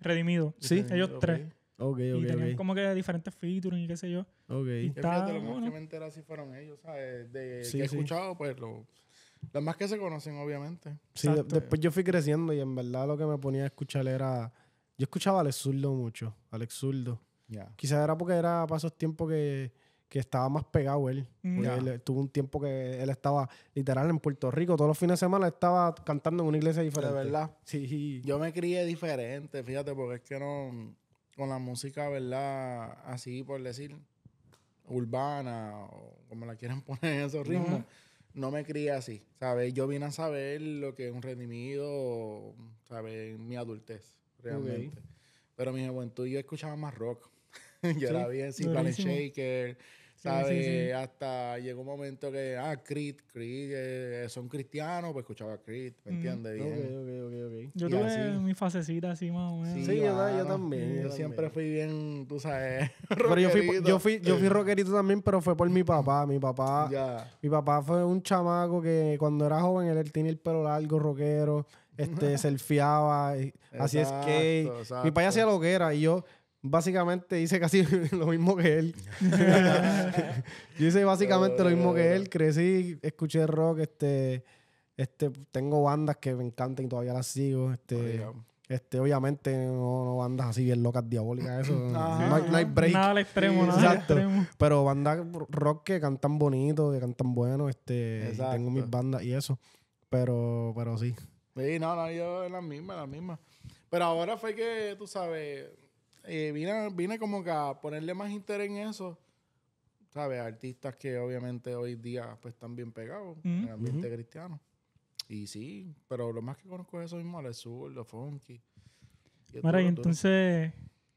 Redimido. Sí. Ellos tres. Okay, okay, y tenían como que diferentes featuring y qué sé yo. Ok. Y está, lo bueno. que me fueron ellos, ¿sabes? De que he escuchado, pues lo, las más que se conocen, obviamente. Sí, después yo fui creciendo y en verdad lo que me ponía a escuchar era. Yo escuchaba a Alex Zurdo mucho, Alex Zurdo. ya Quizás era porque era pasos tiempo que que estaba más pegado él. Mm. Tuvo un tiempo que él estaba literal en Puerto Rico. Todos los fines de semana estaba cantando en una iglesia diferente. De verdad. Sí. Yo me crié diferente, fíjate, porque es que no. Con la música, ¿verdad? Así por decir, urbana, o como la quieren poner en esos ritmos. No. me crié así, ¿sabes? Yo vine a saber lo que es un redimido, ¿sabes? Mi adultez, realmente. Pero mi juventud yo escuchaba más rock yo era bien, sí, Planet Shaker. ¿sabes? Hasta llegó un momento que, ah, Creed, Creed, eh, son cristianos, pues escuchaba Creed, ¿me entiendes? bien Okay, ok, ok. Yo tuve mi fasecita así más o menos. Sí, yo, también. Yo, siempre fui bien, tú sabes, Pero yo fui, yo, fui, yo fui rockerito también, pero fue por mi papá. Mi papá, mi papá fue un chamaco que cuando era joven él, tenía el pelo largo, rockero, este, hacía skate. Mi papá hacía lo que era y yo básicamente hice casi lo mismo que él. yo hice básicamente lo mismo que él. Crecí, escuché rock, este, este, tengo bandas que me encantan y todavía las sigo. Este, este, obviamente no, bandas así bien locas, diabólicas, no, hay, Nada al extremo, Pero bandas rock que cantan bonito, que cantan bueno, este, tengo mis bandas y eso. Pero, pero sí. Sí, no, no, yo la misma la misma Pero ahora fue que, tú sabes, eh, vine, como que a ponerle más interés en eso. ¿Sabes? Artistas que obviamente hoy día pues están bien pegados en el ambiente cristiano. Y sí, pero lo más que conozco es eso mismo, el sur, los funky. Y Mira, y entonces,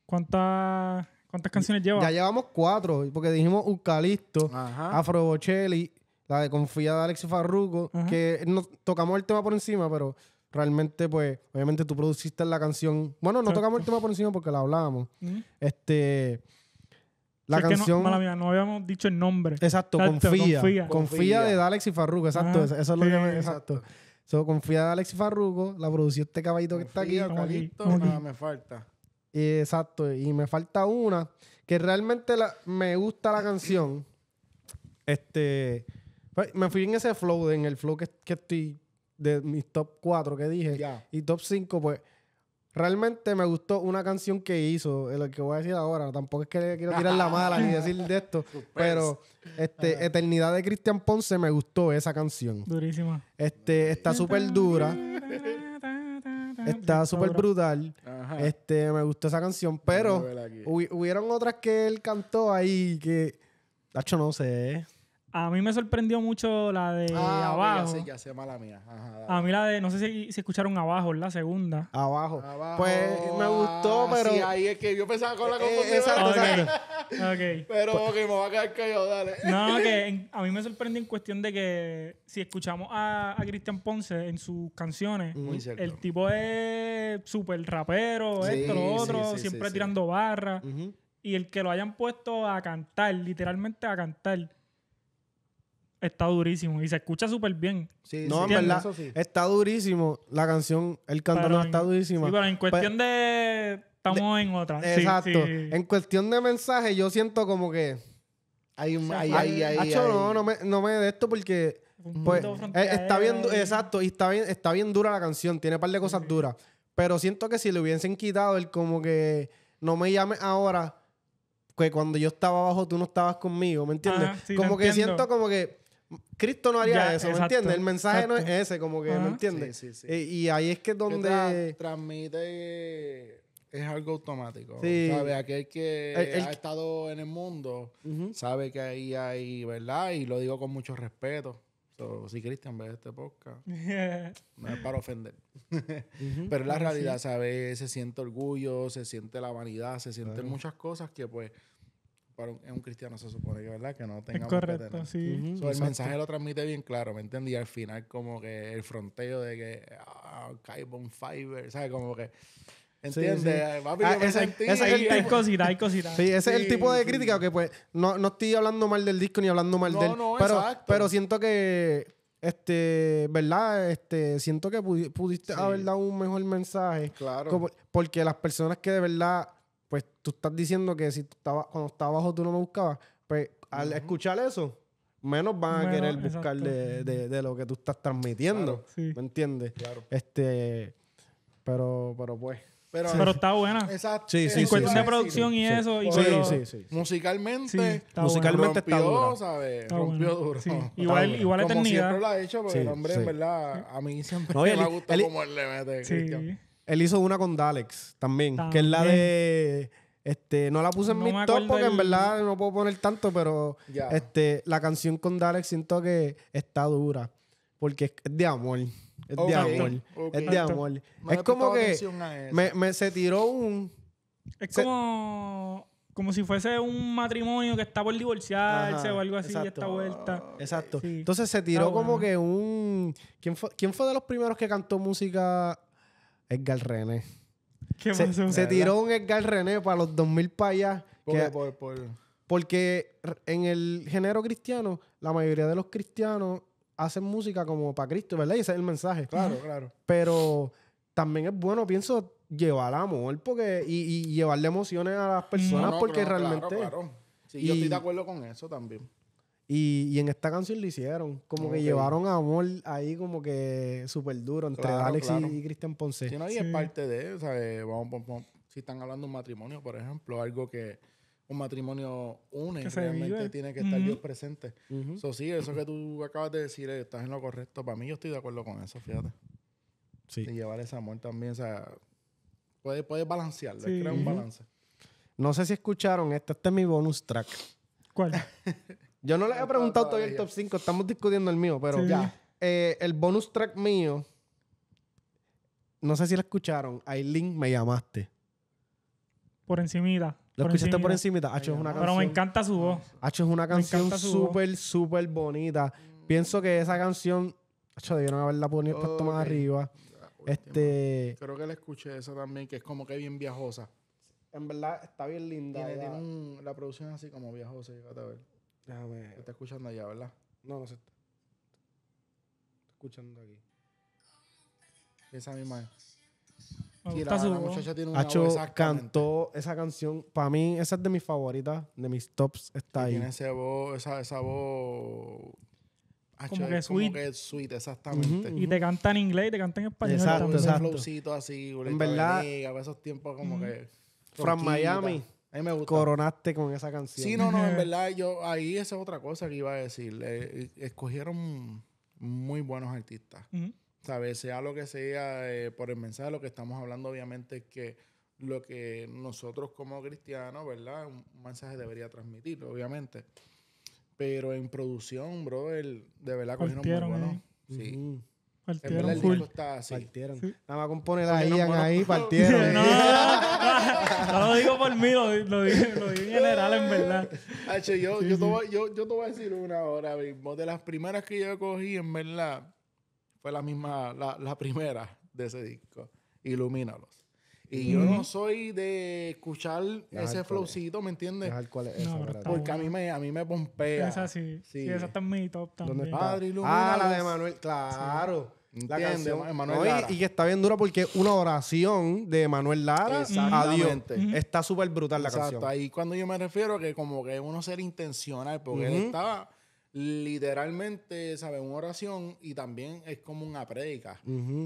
¿cuántas, cuántas canciones llevas? Ya llevamos cuatro, porque dijimos Eucalipto, Afro Bocelli, la de Confía de Alex Farruco, que nos tocamos el tema por encima, pero realmente, pues, obviamente tú produciste la canción. Bueno, no tocamos el tema por encima porque la hablábamos. Este. La canción. No, habíamos dicho el nombre. Exacto, confía, confía, de Alex y Farruko, exacto. Ah, eso, es lo que me. Exacto. confía de Alex y Farruko, la produció este caballito que está aquí. Caballito, nada me falta. Y, exacto, y me falta una que realmente me gusta la canción. Este. Pues, me fui en ese flow, en el flow que estoy de mis top 4 que dije. Y top 5, pues realmente me gustó una canción que hizo, eh, lo que voy a decir ahora. Tampoco es que le quiero tirar la mala ni decir de esto, pero este, Eternidad de Cristian Ponce me gustó esa canción. Durísima. Este, está súper dura. Está súper brutal. Este, me gustó esa canción, pero hubieron otras que él cantó ahí que. Nacho no sé. A mí me sorprendió mucho la de ah, abajo. Ya sé, ya sé, mala mía. a mí la de, no sé si, si escucharon abajo, la segunda. Abajo. abajo. Pues me gustó, ah, pero. Sí, ahí es que yo pensaba con la eh, confusión. pero que me va a quedar callado, dale. No, que a mí me sorprendió en cuestión de que si escuchamos a, a Cristian Ponce en sus canciones, el tipo es súper rapero, esto, lo otro, siempre tirando barra Y el que lo hayan puesto a cantar, literalmente a cantar está durísimo y se escucha súper bien. Sí, no, en verdad, está durísimo. La canción, el cantón está durísimo. Sí, pero en cuestión de. Estamos en otra. Exacto. en cuestión de mensaje, yo siento como que. Hay Hay, no, no me, no me de esto porque. Pues, eh, está bien, exacto, y está bien, está bien dura la canción, tiene un par de cosas duras. Pero siento que si le hubiesen quitado el como que no me llames ahora, que cuando yo estaba abajo tú no estabas conmigo, ¿me entiendes? como que siento como que Cristo no haría eso, ¿me entiendes? El mensaje no es ese, como que, ¿me entiendes? Eh, y, ahí es que donde... transmite es algo automático. Sí. Aquel que ha estado en el mundo sabe que ahí hay, ¿verdad? Y lo digo con mucho respeto. So, si Cristian ve este podcast, no es para ofender. Pero la realidad, ¿sabes? Se siente orgullo, se siente la vanidad, se sienten muchas cosas que, pues, para un, cristiano se supone que, ¿verdad? Que no tenga es correcto, sí. el mensaje lo transmite bien claro, ¿me entendí? al final como que el fronteo de que ah, carbon fiber, ¿sabes? Como que ¿Entiendes? Ah, ese, es el tipo, cosita, Sí, ese es el tipo de crítica que pues no, no, estoy hablando mal del disco ni hablando mal del no, pero exacto. pero siento que este, ¿verdad? Este, siento que pudiste haber dado un mejor mensaje. Claro. porque las personas que de verdad pues tú estás diciendo que si tú estaba, cuando estaba abajo tú no me buscabas, pues al escuchar eso, menos van a querer buscar de, de, lo que tú estás transmitiendo. ¿Me entiendes? Claro. Este, pero, pero pues. Pero, está buena. Exacto. Sí, sí, cuestión de producción y eso. Y sí, sí, Musicalmente. Está musicalmente está duro. ¿sabes? rompió duro. Igual, igual Como siempre lo ha hecho, porque el hombre, en verdad, a mí siempre me, ha me gusta el, cómo él le mete. Él hizo una con Dalex también, que es la de. Este, no la puse en mi top porque en verdad no puedo poner tanto, pero este, la canción con Dalex siento que está dura. Porque es de amor. Es de amor. Es de amor. es como que me, se tiró un. Es como, si fuese un matrimonio que está por divorciarse o algo así vuelta. Exacto. Entonces se tiró como que un. ¿Quién fue, ¿Quién fue de los primeros que cantó música Edgar René. se, tiró un Edgar René para los 2000 para allá. Porque en el género cristiano, la mayoría de los cristianos hacen música como para Cristo, ¿verdad? Y ese es el mensaje. Claro, claro. Pero también es bueno, pienso, llevar amor porque, y, llevarle emociones a las personas porque realmente... yo estoy de acuerdo con eso también. Y, en esta canción lo hicieron. Como que llevaron amor ahí como que súper duro entre Alex y, Cristian Ponce. Si no es parte de eso, eh, Vamos, si están hablando de un matrimonio, por ejemplo, algo que un matrimonio une, realmente tiene que estar Dios presente. Eso sí, eso que tú acabas de decir, eh, estás en lo correcto. Para mí yo estoy de acuerdo con eso, fíjate. Sí. llevar ese amor también, o sea, puedes puede balancearlo, crear crea un balance. No sé si escucharon, este, este es mi bonus track. ¿Cuál? Yo no les he preguntado todavía el top 5, estamos discutiendo el mío, pero ya. Eh, el bonus track mío, no sé si la escucharon, Aileen, me llamaste. Por encimita. ¿Lo escuchaste por encimita? es una canción. Pero me encanta su voz. Hacho es una canción súper, súper bonita. Pienso que esa canción, Hacho, debieron haberla puesto más arriba. Este... Creo que la escuché esa también, que es como que bien viajosa. En verdad, está bien linda. Tiene, la producción así como viajosa, a ver. Déjame. está escuchando allá, ¿verdad? No, no se está. escuchando aquí. Esa misma es. Sí, la, la muchacha tiene una Hacho voz cantó esa canción. Para mí, esa es de mis favoritas, de mis tops. Está ahí. Tiene esa voz, esa, esa voz. como que es sweet. Como que es sweet, exactamente. Y te canta en inglés y te canta en español. Exacto, exacto. Ese flowcito así, en verdad. Veniga, esos tiempos como que. From Miami. Coronaste con esa canción. Sí, no, no, en verdad, yo ahí esa es otra cosa que iba a decir. E, escogieron muy buenos artistas. ¿Sabes? Sea lo que sea, eh, por el mensaje, lo que estamos hablando, obviamente, es que lo que nosotros como cristianos, ¿verdad? Un mensaje debería transmitir, obviamente. Pero en producción, bro, de verdad cogieron muy buenos. Eh. Sí. Partieron el full. Está así. Nada más compone la Ian ahí, partieron. no, lo digo por mí, lo, dije digo, lo en general, en verdad. H, yo, yo, Te voy, yo, yo, te voy, a decir una ahora mismo. De las primeras que yo cogí, en verdad, fue la misma, la, la primera de ese disco. Ilumínalos. Y yo no soy de escuchar ese flowcito, ¿me entiendes? es Porque a mí me, a mí me pompea. Esa sí. Sí. esa está en mi top también. Padre, Ah, la de Manuel, claro. La canción. Manuel y- Lara. y, que está bien dura porque una oración de Manuel Lara a Dios. Está súper brutal la Exacto, ahí cuando yo me refiero que como que uno ser intencional, porque él estaba literalmente, ¿sabes? Una oración y también es como una predica,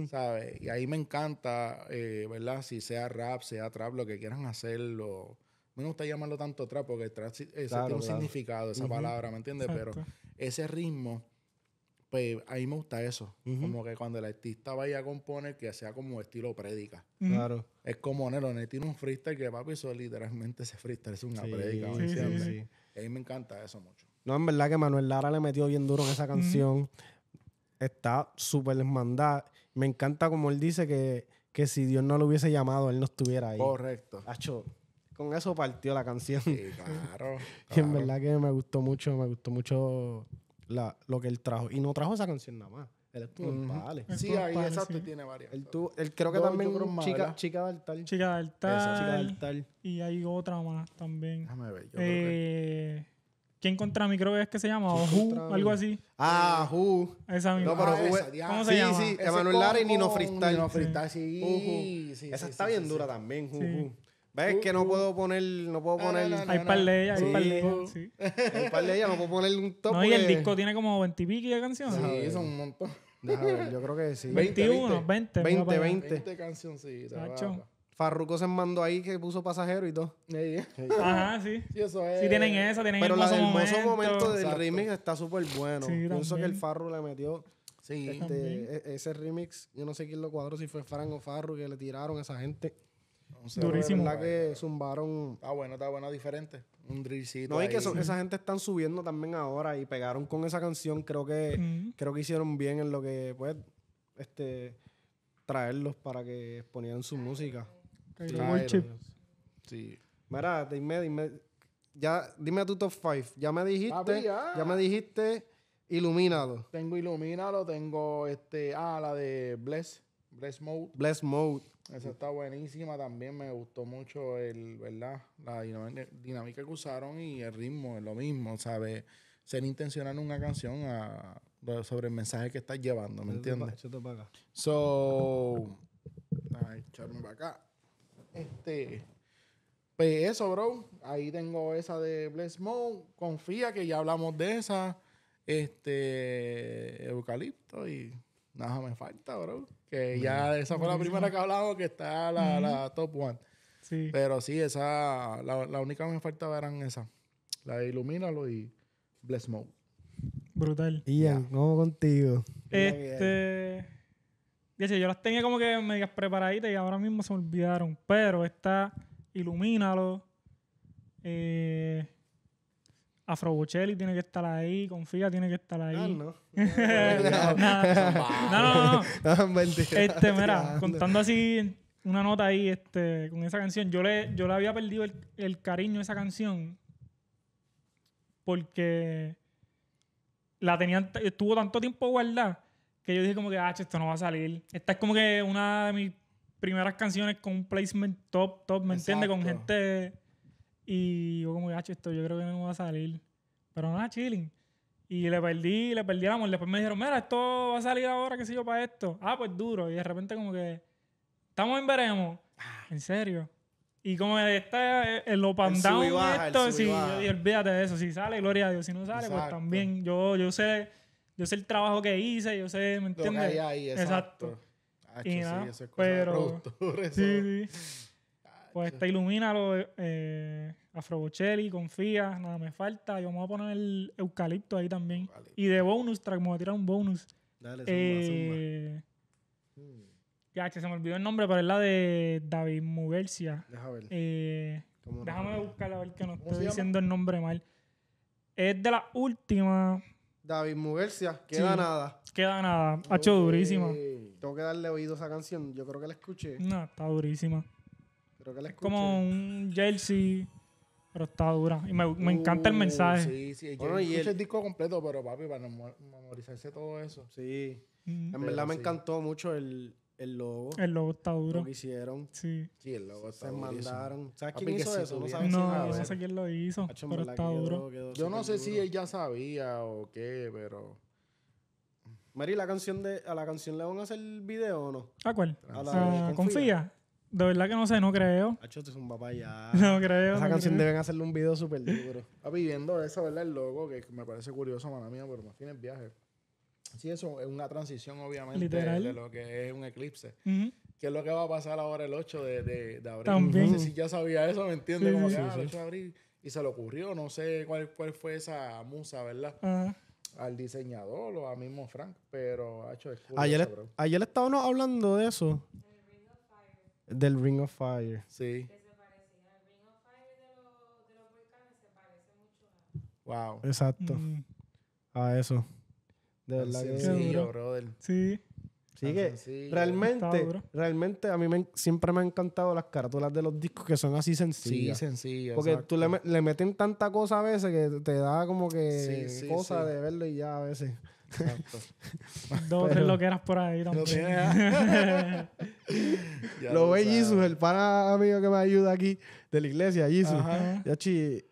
¿sabes? Y ahí me encanta, eh, ¿verdad? Si sea rap, sea trap, lo que quieran hacerlo. Me gusta llamarlo tanto trap porque trap tiene un significado, esa palabra, ¿me entiendes? Pero ese ritmo, pues a me gusta eso. Como que cuando el artista vaya a componer, que sea como estilo prédica. Claro. Es como Nelone tiene un freestyle que papi, eso literalmente ese freestyle es una sí, prédica. me encanta eso mucho. No, en verdad que Manuel Lara le metió bien duro en esa canción. Está súper mandada. Me encanta como él dice que, que, si Dios no lo hubiese llamado, él no estuviera ahí. Correcto. con eso partió la canción. Sí, claro, Y en verdad que me gustó mucho, me gustó mucho la, lo que él trajo. Y no trajo esa canción nada más. Él estuvo en Sí, ahí exacto, tiene varias. Él, tuvo, él creo que también chica, chica del tal. Chica del Tal. Esa, chica del Tal. Y hay otra más también. Déjame ver. Yo eh... creo que... Eh, ¿Quién contra mí creo que es que se llama? ¿O Algo así. Ah, ju. Eh, esa misma. No, pero ah, ¿Cómo, se llama? Sí, sí. Emanuel Lara y Nino Freestyle. Nino Freestyle, sí. esa está bien dura también, Who. ¿Ves que no puedo poner, no puedo poner... hay par de ellas, hay par de ellas, sí. Hay par de ellas, no puedo poner un top. No, y el disco tiene como 20 y de canciones. Sí, son un montón. ver, yo creo que sí. 21, 20. 20, 20. 20 cancioncitas. Farruko se mandó ahí que puso pasajero y todo. Ajá, sí. Sí, eso es. Sí, tienen eso, tienen Pero el hermoso, momento. del remix está súper bueno. Sí, Pienso que el Farru le metió Sí, este, e-, ese remix, yo no sé quién lo cuadró, si fue Frank o Farru que le tiraron a esa gente. Durísimo. La que zumbaron. Está bueno, está bueno, diferente. Un drillcito. No, y que esa gente están subiendo también ahora y pegaron con esa canción. Creo que, creo que hicieron bien en lo que, pues, este, traerlos para que exponieran su música. Cairo, Sí. Mira, dime, dime. Ya, dime tu top 5. Ya me dijiste. Ah. ya. me dijiste Iluminado. Tengo Iluminado, tengo este. Ah, la de Bless. Bless Mode. Bless Mode. Esa está buenísima también. Me gustó mucho el, ¿verdad? La dinámica que usaron y el ritmo es lo mismo, sabe Ser intencional en una canción sobre el mensaje que estás llevando, ¿me entiendes? So. echarme para acá. Este, pues eso, bro. Ahí tengo esa de Bless Mode. Confía que ya hablamos de esa. Este, Eucalipto y nada me falta, bro. Que ya esa fue la primera que hablamos, que está la, la top one. Sí. Pero sí, esa, la, única que me faltaba eran esa. La de Ilumínalo y Bless Mode. Brutal. Y ya, contigo. Este yo las tenía como que medias preparaditas y ahora mismo se me olvidaron. Pero está Ilumínalo. Eh, Afro tiene que estar ahí, Confía tiene que estar ahí. Ah, no. no, no, no. no este, mira, contando así una nota ahí este, con esa canción, yo le, yo había perdido el, cariño a esa canción porque la tenían, estuvo tanto tiempo guardada que yo dije como que, ah, esto no va a salir. Esta es como que una de mis primeras canciones con un placement top, top, ¿me entiendes? Con gente... Y yo como que, ah, esto yo creo que no va a salir. Pero nada, chilling. Y le perdí, le perdí el amor. Después me dijeron, mira, esto va a salir ahora, qué sé yo, para esto. Ah, pues duro. Y de repente como que, estamos en veremos. Ah. En serio. Y como está en lo pandao esto, y olvídate de eso. Si sale, gloria a Dios. Si no sale, pues también. Yo, yo sé yo sé el trabajo que hice, yo sé, ¿me entiendes? Lo ahí, exacto. exacto. Ah, y nada, sí, eso es cosa pero, sí, sí. Ah, pues está ilumina lo de eh, confía, nada me falta. Yo me voy a poner el eucalipto ahí también. Y de bonus track, me voy a tirar un bonus. Dale, suma, suma. Eh, ya, que se me olvidó el nombre, pero es la de David Mugersia. Eh, déjame ver. déjame buscarla a ver que no estoy diciendo el nombre mal. Es de la última. David Mugercia, queda nada. Queda nada. Ha hecho durísima. Tengo que darle oído a esa canción. Yo creo que la escuché. No, está durísima. Creo que la escuché. Como un jersey. Pero está dura. Y me, encanta el uh, mensaje. Sí, sí. Yo escuché el... disco completo, pero papi, para memorizarse todo eso. Sí. En verdad me encantó mucho el, el logo. El logo está duro. Lo hicieron. Sí. Sí, el logo Se mandaron. ¿Sabes quién hizo eso? No sabes No, no sé quién lo hizo, pero está duro. Yo no sé si él ya sabía o qué, pero... Mari, ¿la canción de, ¿a la canción le van a hacer el video o no? ¿A cuál? ¿A la ah, confía? De verdad que no sé, no creo. Achote, este es un papá ya. No creo. Esa canción deben hacerle un video súper duro. Está viviendo eso, ¿verdad? El logo, que me parece curioso, mamá mía, pero más tiene el viaje. Sí, eso es una transición, obviamente, de lo que es un eclipse. ¿Qué es lo que va a pasar ahora el 8 de, abril? No sé si ya sabía eso, ¿me entiendes? Y se le ocurrió, no sé cuál, cuál fue esa musa, ¿verdad? Al diseñador o a mismo Frank, pero ha hecho ayer, ayer estábamos hablando de eso. Del Ring of Fire. Del Ring of Fire. Sí. Wow. Exacto. Mm. A eso. De verdad que sí. Sí. realmente, realmente a mí me, siempre me han encantado las carátulas de los discos que son así sencillas. Sí, sencillas. Porque tú le, le, meten tanta cosa a veces que te da como que cosa de verlo y ya a veces dos Dos tres loqueras por ahí también. lo, ve Jesus, el para amigo que me ayuda aquí de la iglesia, Jesus.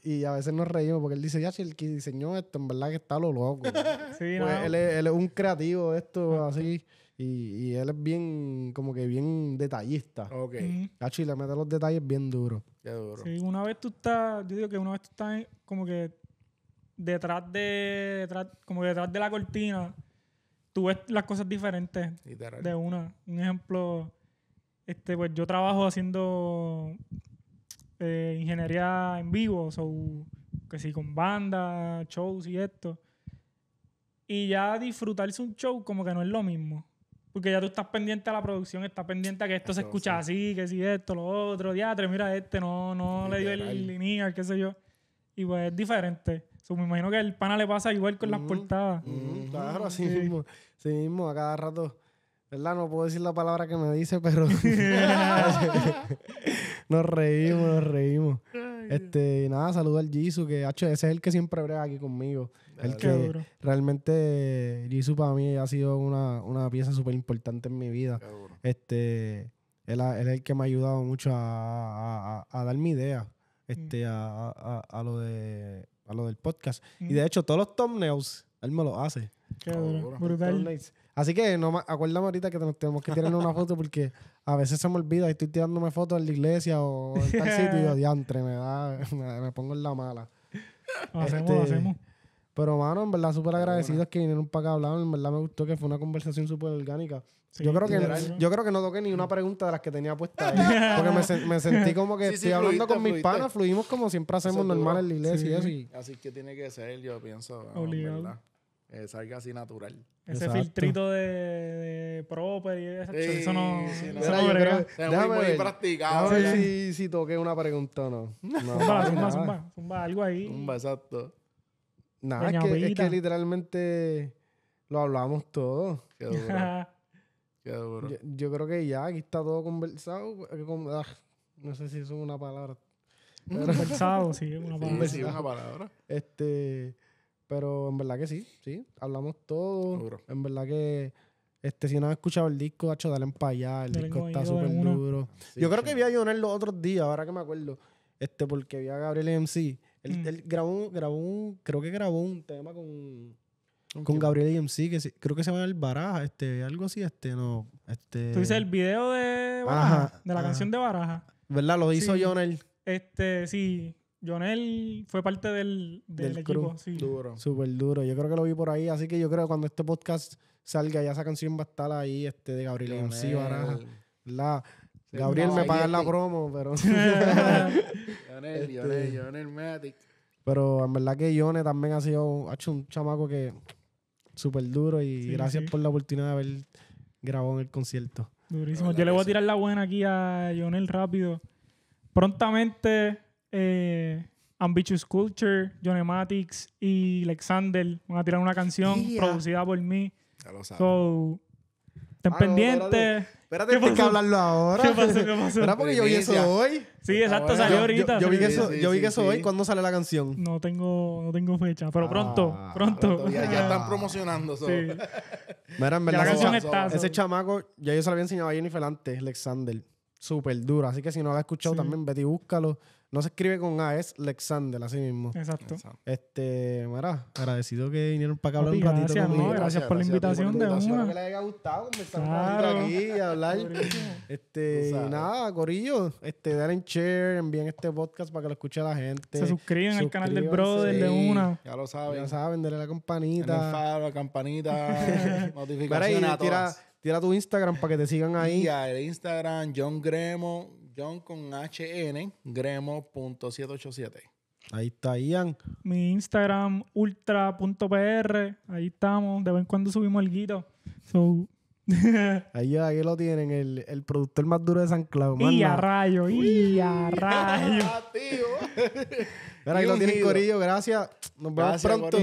y a veces nos reímos porque él dice, Yachi, el que diseñó esto, en verdad que está lo loco. Pues él, es, un creativo esto, así. Y, él es bien, como que bien detallista. Ok. Yachi le mete los detalles bien duro. Qué una vez tú estás, yo digo que una vez tú estás como que detrás de, como detrás de la cortina, tú ves las cosas diferentes de una. Un ejemplo, este, pues yo trabajo haciendo eh, ingeniería en vivo, que sí, con bandas, shows y esto. Y ya disfrutarse un show como que no es lo mismo. Porque ya tú estás pendiente a la producción, estás pendiente a que esto se escucha así, que si esto, lo otro, diatre, mira este, no, no le dio el lineal, qué sé yo. Y pues es diferente me imagino que el pana le pasa igual con las portadas. claro, así sí. mismo. Sí mismo, a cada rato. ¿Verdad? No puedo decir la palabra que me dice, pero. nos reímos, nos reímos. Este, nada, saludo al Jisoo, que ese es el que siempre brega aquí conmigo. El que realmente Jisoo para mí ha sido una, una pieza súper importante en mi vida. Este, él, es el que me ha ayudado mucho a, a, dar mi idea mm. este, a, a, lo de a lo del podcast. Y mm. de hecho, todos los thumbnails, él me los hace. Así que no acuérdame ahorita que tenemos que tirar una foto porque a veces se me olvida y estoy tirándome fotos en la iglesia o en tal sitio y yo, me, da, me, pongo en la mala. hacemos, lo este, hacemos. Pero, mano, en verdad, súper agradecidos que vinieron para acá hablar. En verdad, me gustó que fue una conversación súper orgánica. yo, creo que, no, yo creo que no toqué ni una pregunta de las que tenía puesta ahí. Porque me, me sentí como que estoy hablando con mis panas, fluimos como siempre hacemos normal en la iglesia y eso. Y... Así que tiene que ser, yo pienso. Obligado. Eh, salga así natural. Ese filtrito de, proper y eso, eso no. Sí, no, eso no muy, muy practicado. A ver si, si toqué una pregunta o no. no zumba, zumba, zumba, zumba, algo ahí. Zumba, exacto. Nada, es que, literalmente lo hablamos todo. Qué duro. Qué duro. Yo, creo que ya aquí está todo conversado. Ah, no sé si es una palabra. conversado, sí, una palabra. una palabra. Este, pero en verdad que sí, sí. Hablamos todo. En verdad que. Este, si no has escuchado el disco, hecho dale para allá. El disco está súper duro. yo creo que vi a Lionel los otros días, ahora que me acuerdo. Este, porque vi a Gabriel MC. Mm. Él, grabó, grabó un, creo que grabó un tema con, Gabriel y MC, que creo que se llama El Baraja, este, algo así, este, no, este... Tú dices el video de Baraja, de la canción de Baraja. ¿Verdad? Lo hizo Jonel. Este, sí, Jonel fue parte del, del, equipo. Sí. Duro. Súper duro. Yo creo que lo vi por ahí. Así que yo creo que cuando este podcast salga, ya esa canción va a estar ahí, este, de Gabriel y MC. Baraja. Gabriel me paga la promo, pero. Lionel, Lionel, este, Matic. Pero en verdad que Lionel también ha sido ha hecho un chamaco que súper duro y gracias por la oportunidad de haber grabado en el concierto. Durísimo. Yo le voy a tirar la buena aquí a Lionel rápido. Prontamente, eh, Ambitious Culture, Matic y Alexander van a tirar una canción producida por mí. Ya lo saben. Ah, pendientes. Espérate, tengo que hablarlo ahora. ¿Qué pasó? ¿Qué pasó? ¿Verdad? Porque yo vi eso hoy. Sí, exacto, salió ahorita. Yo, vi que eso, hoy. ¿Cuándo sale la canción? No tengo, fecha, pero ah, ah, pronto, pronto. Ya, están promocionando. eso. Mira, en verdad, la canción está, ese chamaco, ya yo se lo había enseñado a Jennifer antes, Alexander. Súper duro. Así que si no lo has escuchado, también vete y búscalo. No se escribe con A, es Lexander, así mismo. Exacto. Este, agradecido que vinieron para acá hablar un ratito. Gracias, gracias, por la invitación de una. Espero que les haya gustado conversar aquí y hablar. este, nada, Corillo, este, en share, envíen este podcast para que lo escuche la gente. Se suscriben al canal del brother de una. Ya lo saben. Ya saben, denle la campanita. la campanita, notificaciones a todas. Tira, tira tu Instagram para que te sigan ahí. el Instagram, John Gremo con HN, gremo.787. Ahí está Ian. Mi Instagram, ultra.pr. Ahí estamos. De vez en cuando subimos el guito. ahí, ahí, lo tienen, el, productor más duro de San Claudio. Y a rayo, y a rayo. lo tienen, Corillo. Gracias. Nos vemos pronto.